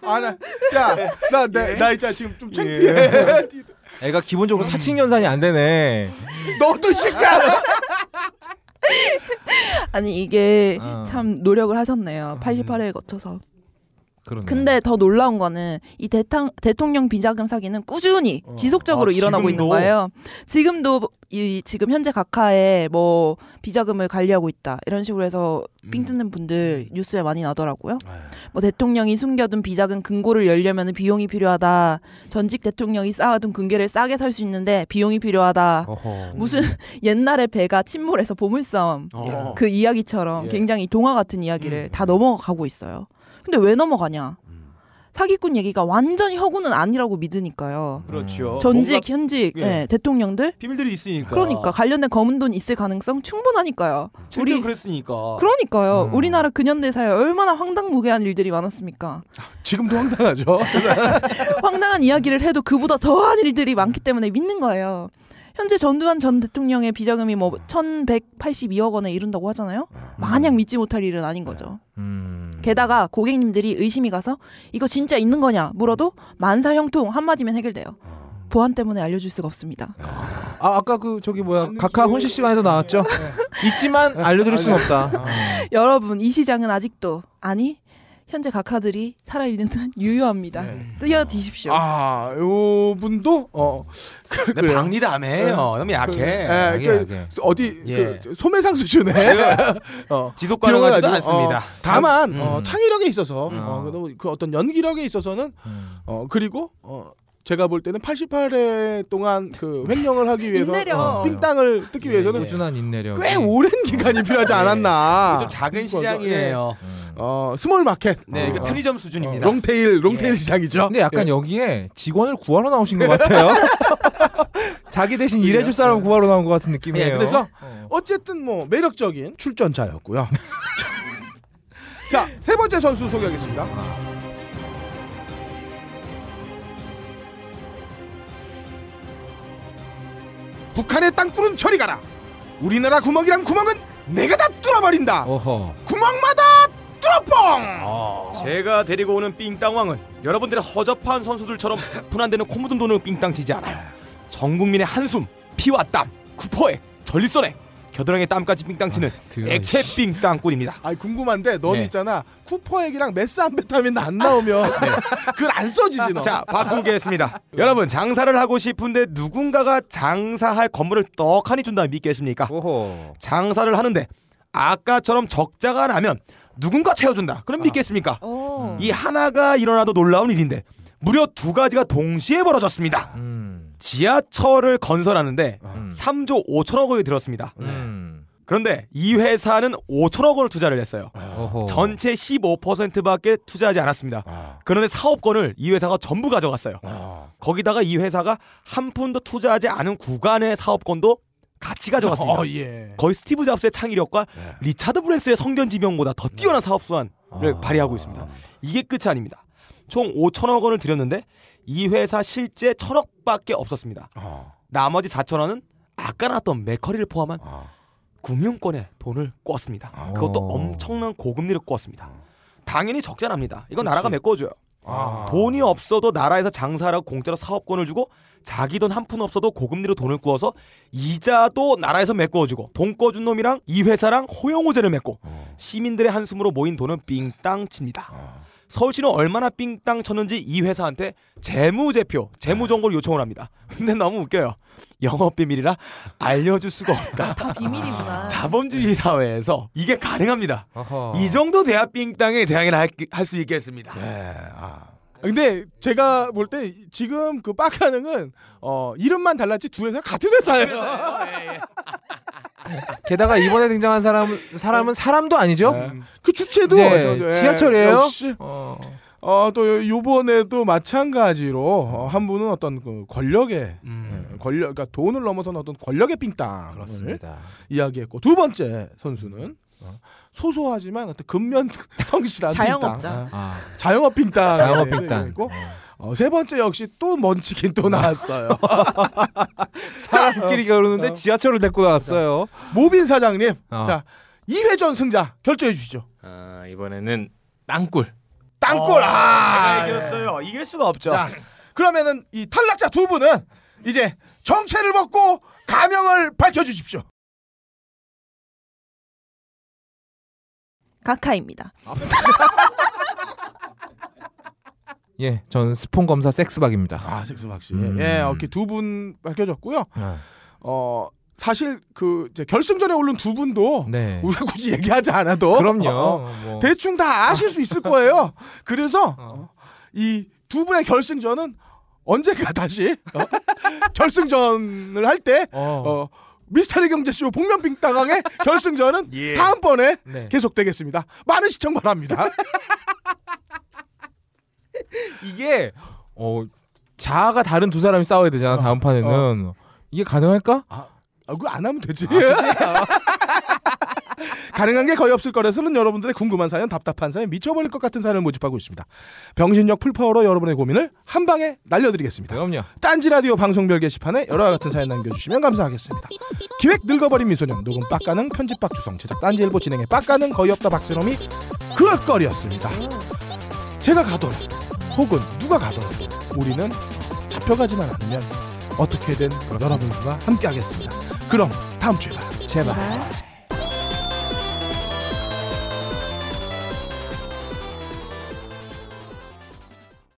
아, 나, 야, 나, 예. 나, 나있 지금 좀 예. 창피해. 애가 기본적으로 사칭 연산이 안 되네. 너도 이새 아니 이게 어. 참 노력을 하셨네요. 88회에 음. 거쳐서. 그러네. 근데 더 놀라운 거는 이 대탕, 대통령 비자금 사기는 꾸준히 어. 지속적으로 아, 일어나고 있는 지금도? 거예요. 지금도 이 지금 현재 각하에 뭐 비자금을 관리하고 있다 이런 식으로 해서 음. 삥 뜯는 분들 음. 뉴스에 많이 나더라고요. 네. 뭐 대통령이 숨겨둔 비자금 금고를 열려면 비용이 필요하다. 전직 대통령이 쌓아둔 금괴를 싸게 살 수 있는데 비용이 필요하다. 어허. 무슨 옛날에 배가 침몰해서 보물섬 어그 이야기처럼 예. 굉장히 동화 같은 이야기를 음. 다 넘어가고 있어요. 근데 왜 넘어가냐? 음. 사기꾼 얘기가 완전히 허구는 아니라고 믿으니까요. 그렇죠. 음. 전직, 현직, 예. 네, 대통령들 비밀들이 있으니까. 그러니까 관련된 검은 돈 있을 가능성 충분하니까요. 우리 그랬으니까. 그러니까요. 음. 우리나라 근현대사에 얼마나 황당무계한 일들이 많았습니까? 지금도 황당하죠. 황당한 이야기를 해도 그보다 더한 일들이 많기 때문에 믿는 거예요. 현재 전두환 전 대통령의 비자금이 뭐 1,182억 음. 원에 이른다고 하잖아요. 마냥 믿지 못할 일은 아닌 거죠. 음. 게다가 고객님들이 의심이 가서 이거 진짜 있는 거냐 물어도 만사형통 한마디면 해결돼요. 보안 때문에 알려줄 수가 없습니다. 아 아까 그 저기 뭐야 각하 그 혼식 시간에서 나왔죠. 네. 있지만 네. 알려드릴 수는 아, 네. 없다. 아. 여러분 이 시장은 아직도 아니 현재 각하들이 살아있는 한 유효합니다. 네. 뛰어드십시오. 아, 요 분도 어. 그, 근데 박리담해요. 너무 약해. 그, 네. 예, 그, 약해. 어디 예. 그, 소매상 수준에 네. 어, 지속 가능하지도 않습니다. 어, 다만 음. 어, 창의력에 있어서 음. 어, 그 어떤 연기력에 있어서는 음. 어, 그리고 어, 제가 볼 때는 88회 동안 그 횡령을 하기 위해서 인 어, 삥땅을 뜯기 네, 위해서는 꾸준한 인내력. 꽤 오랜 기간이 필요하지 네. 않았나. 좀 작은 시장이에요. 네. 어, 스몰 마켓. 네, 이게 어, 편의점 어, 수준입니다. 롱테일, 롱테일 예. 시장이죠. 근데 약간 예. 여기에 직원을 구하러 나오신 것 같아요. 자기 대신 일해줄 사람 예. 구하러 나온 것 같은 느낌이에요. 예, 그래서 어쨌든 뭐 매력적인 출전자였고요. 자, 세 번째 선수 소개하겠습니다. 아. 북한의 땅굴는 저리 가라. 우리나라 구멍이란 구멍은 내가 다 뚫어버린다. 어허. 구멍마다 뚫어뻥. 아, 제가 데리고 오는 삥땅왕은 여러분들의 허접한 선수들처럼 분한되는 코 묻은 돈으로 삥땅 치지 않아요. 전 국민의 한숨, 피와 땀, 구포의 전리선에 겨드랑이 땀까지 빙땅 치는 아, 액체 빙땅꾼입니다. 아 궁금한데 넌 네. 있잖아 쿠퍼 액이랑 메스 암페타민 안 나오면 네. 그걸 안 써지지 너. 자 바꾸겠습니다. 여러분 장사를 하고 싶은데 누군가가 장사할 건물을 떡하니 준다 믿겠습니까? 오호. 장사를 하는데 아까처럼 적자가 나면 누군가 채워준다. 그럼 아. 믿겠습니까? 오. 이 하나가 일어나도 놀라운 일인데 무려 두 가지가 동시에 벌어졌습니다. 음. 지하철을 건설하는데 아. 음. 3조 5천억 원이 들었습니다. 음. 그런데 이 회사는 5천억 원을 투자를 했어요. 아. 어허. 전체 15%밖에 투자하지 않았습니다. 어. 그런데 사업권을 이 회사가 전부 가져갔어요. 어. 거기다가 이 회사가 한 푼도 투자하지 않은 구간의 사업권도 같이 가져갔습니다. 어, 예. 거의 스티브 잡스의 창의력과 예. 리차드 브레스의 성견 지명보다 더 뛰어난 네. 사업 수완을 아. 발휘하고 있습니다. 이게 끝이 아닙니다. 총 5천억 원을 들였는데 이 회사 실제 천억밖에 없었습니다. 어. 나머지 4천 원은 아까 나왔던 메커리를 포함한 아. 아. 어. 금융권에 돈을 꿨습니다. 어. 그것도 엄청난 고금리를 꿨습니다. 당연히 적자납니다. 이건 그렇 나라가 메꿔줘요. 아. 돈이 없어도 나라에서 장사하라고 공짜로 사업권을 주고 자기 돈 한 푼 없어도 고금리로 돈을 구워서 이자도 나라에서 메꿔주고 돈꿔준 놈이랑 이 회사랑 호영호재를 메고 어. 시민들의 한숨으로 모인 돈은 빙땅 칩니다. 서울시는 얼마나 삥땅 쳤는지 이 회사한테 재무제표, 재무정보를 네. 요청을 합니다. 근데 너무 웃겨요. 영업 비밀이라 알려줄 수가 없다. 아, 다 비밀이구나. 자본주의 사회에서 이게 가능합니다. 어허. 이 정도 돼야 삥땅의 재앙을 할 수 있겠습니다. 예, 아. 근데 제가 볼 때 지금 그 빡가능은 어, 이름만 달랐지 두 회사 같은 회사예요. 예, 예. 게다가 이번에 등장한 사람 사람은 네. 사람도 아니죠? 네. 음. 그 주체도 네, 예. 지하철이에요. 역시. 어. 어, 또 요번에도 마찬가지로 어, 한 분은 어떤 그 권력의 음. 예, 권력 그러니까 돈을 넘어선 어떤 권력의 빙땅을 그렇습니다. 이야기했고 두 번째 선수는 어, 소소하지만 어떤 근면 성실한 자영업자 빙땅. 어, 아. 자영업 빙땅 자영업 빙땅 네, 있고 어, 세 번째 역시 또 먼치킨 또 나왔어요. 사람끼리 어. 겨루는데 어. 지하철을 데리고 나왔어요. 모빈 사장님, 어. 자 2회전 승자 결정해 주시죠. 아, 이번에는 땅굴. 땅굴. 어, 아, 제가 예. 이겼어요. 이길 수가 없죠. 자, 그러면은 이 탈락자 두 분은 이제 정체를 벗고 가명을 밝혀 주십시오. 가카입니다. 아, 예, 전 스폰 검사 섹스박입니다. 아, 섹스박 씨. 음. 예, 이렇게 두분 밝혀졌고요. 네. 어, 사실 그 이제 결승전에 오른 두 분도 네. 우리가 굳이 얘기하지 않아도 그럼요. 어, 어 뭐. 대충 다 아실 수 있을 거예요. 그래서 어. 어 이두 분의 결승전은 언제가 다시 어? 결승전을 할때 어. 어. 미스터리 경제쇼 복면빙 따강의 결승전은 예. 다음번에 네. 계속되겠습니다. 많은 시청 바랍니다. 이게 어 자아가 다른 두 사람이 싸워야 되잖아 어, 다음 판에는 어. 이게 가능할까? 아, 그거 안 하면 되지. 아, 가능한 게 거의 없을 거라서는 여러분들의 궁금한 사연, 답답한 사연, 미쳐버릴 것 같은 사연을 모집하고 있습니다. 병신력 풀파워로 여러분의 고민을 한 방에 날려드리겠습니다. 그럼요. 딴지 라디오 방송별 게시판에 여러 같은 사연 남겨주시면 감사하겠습니다. 기획 늙어버린 미소년, 녹음 빡가능, 편집 빡주성, 제작 딴지 일보 진행의 빡가능 거의 없다 박세롬이 그럴거리였습니다. 제가 가더라도 혹은 누가 가더라도 우리는 잡혀가지만 않으면 어떻게든 여러분과 함께하겠습니다. 그럼 다음 주에 봐요. 제발. 제발.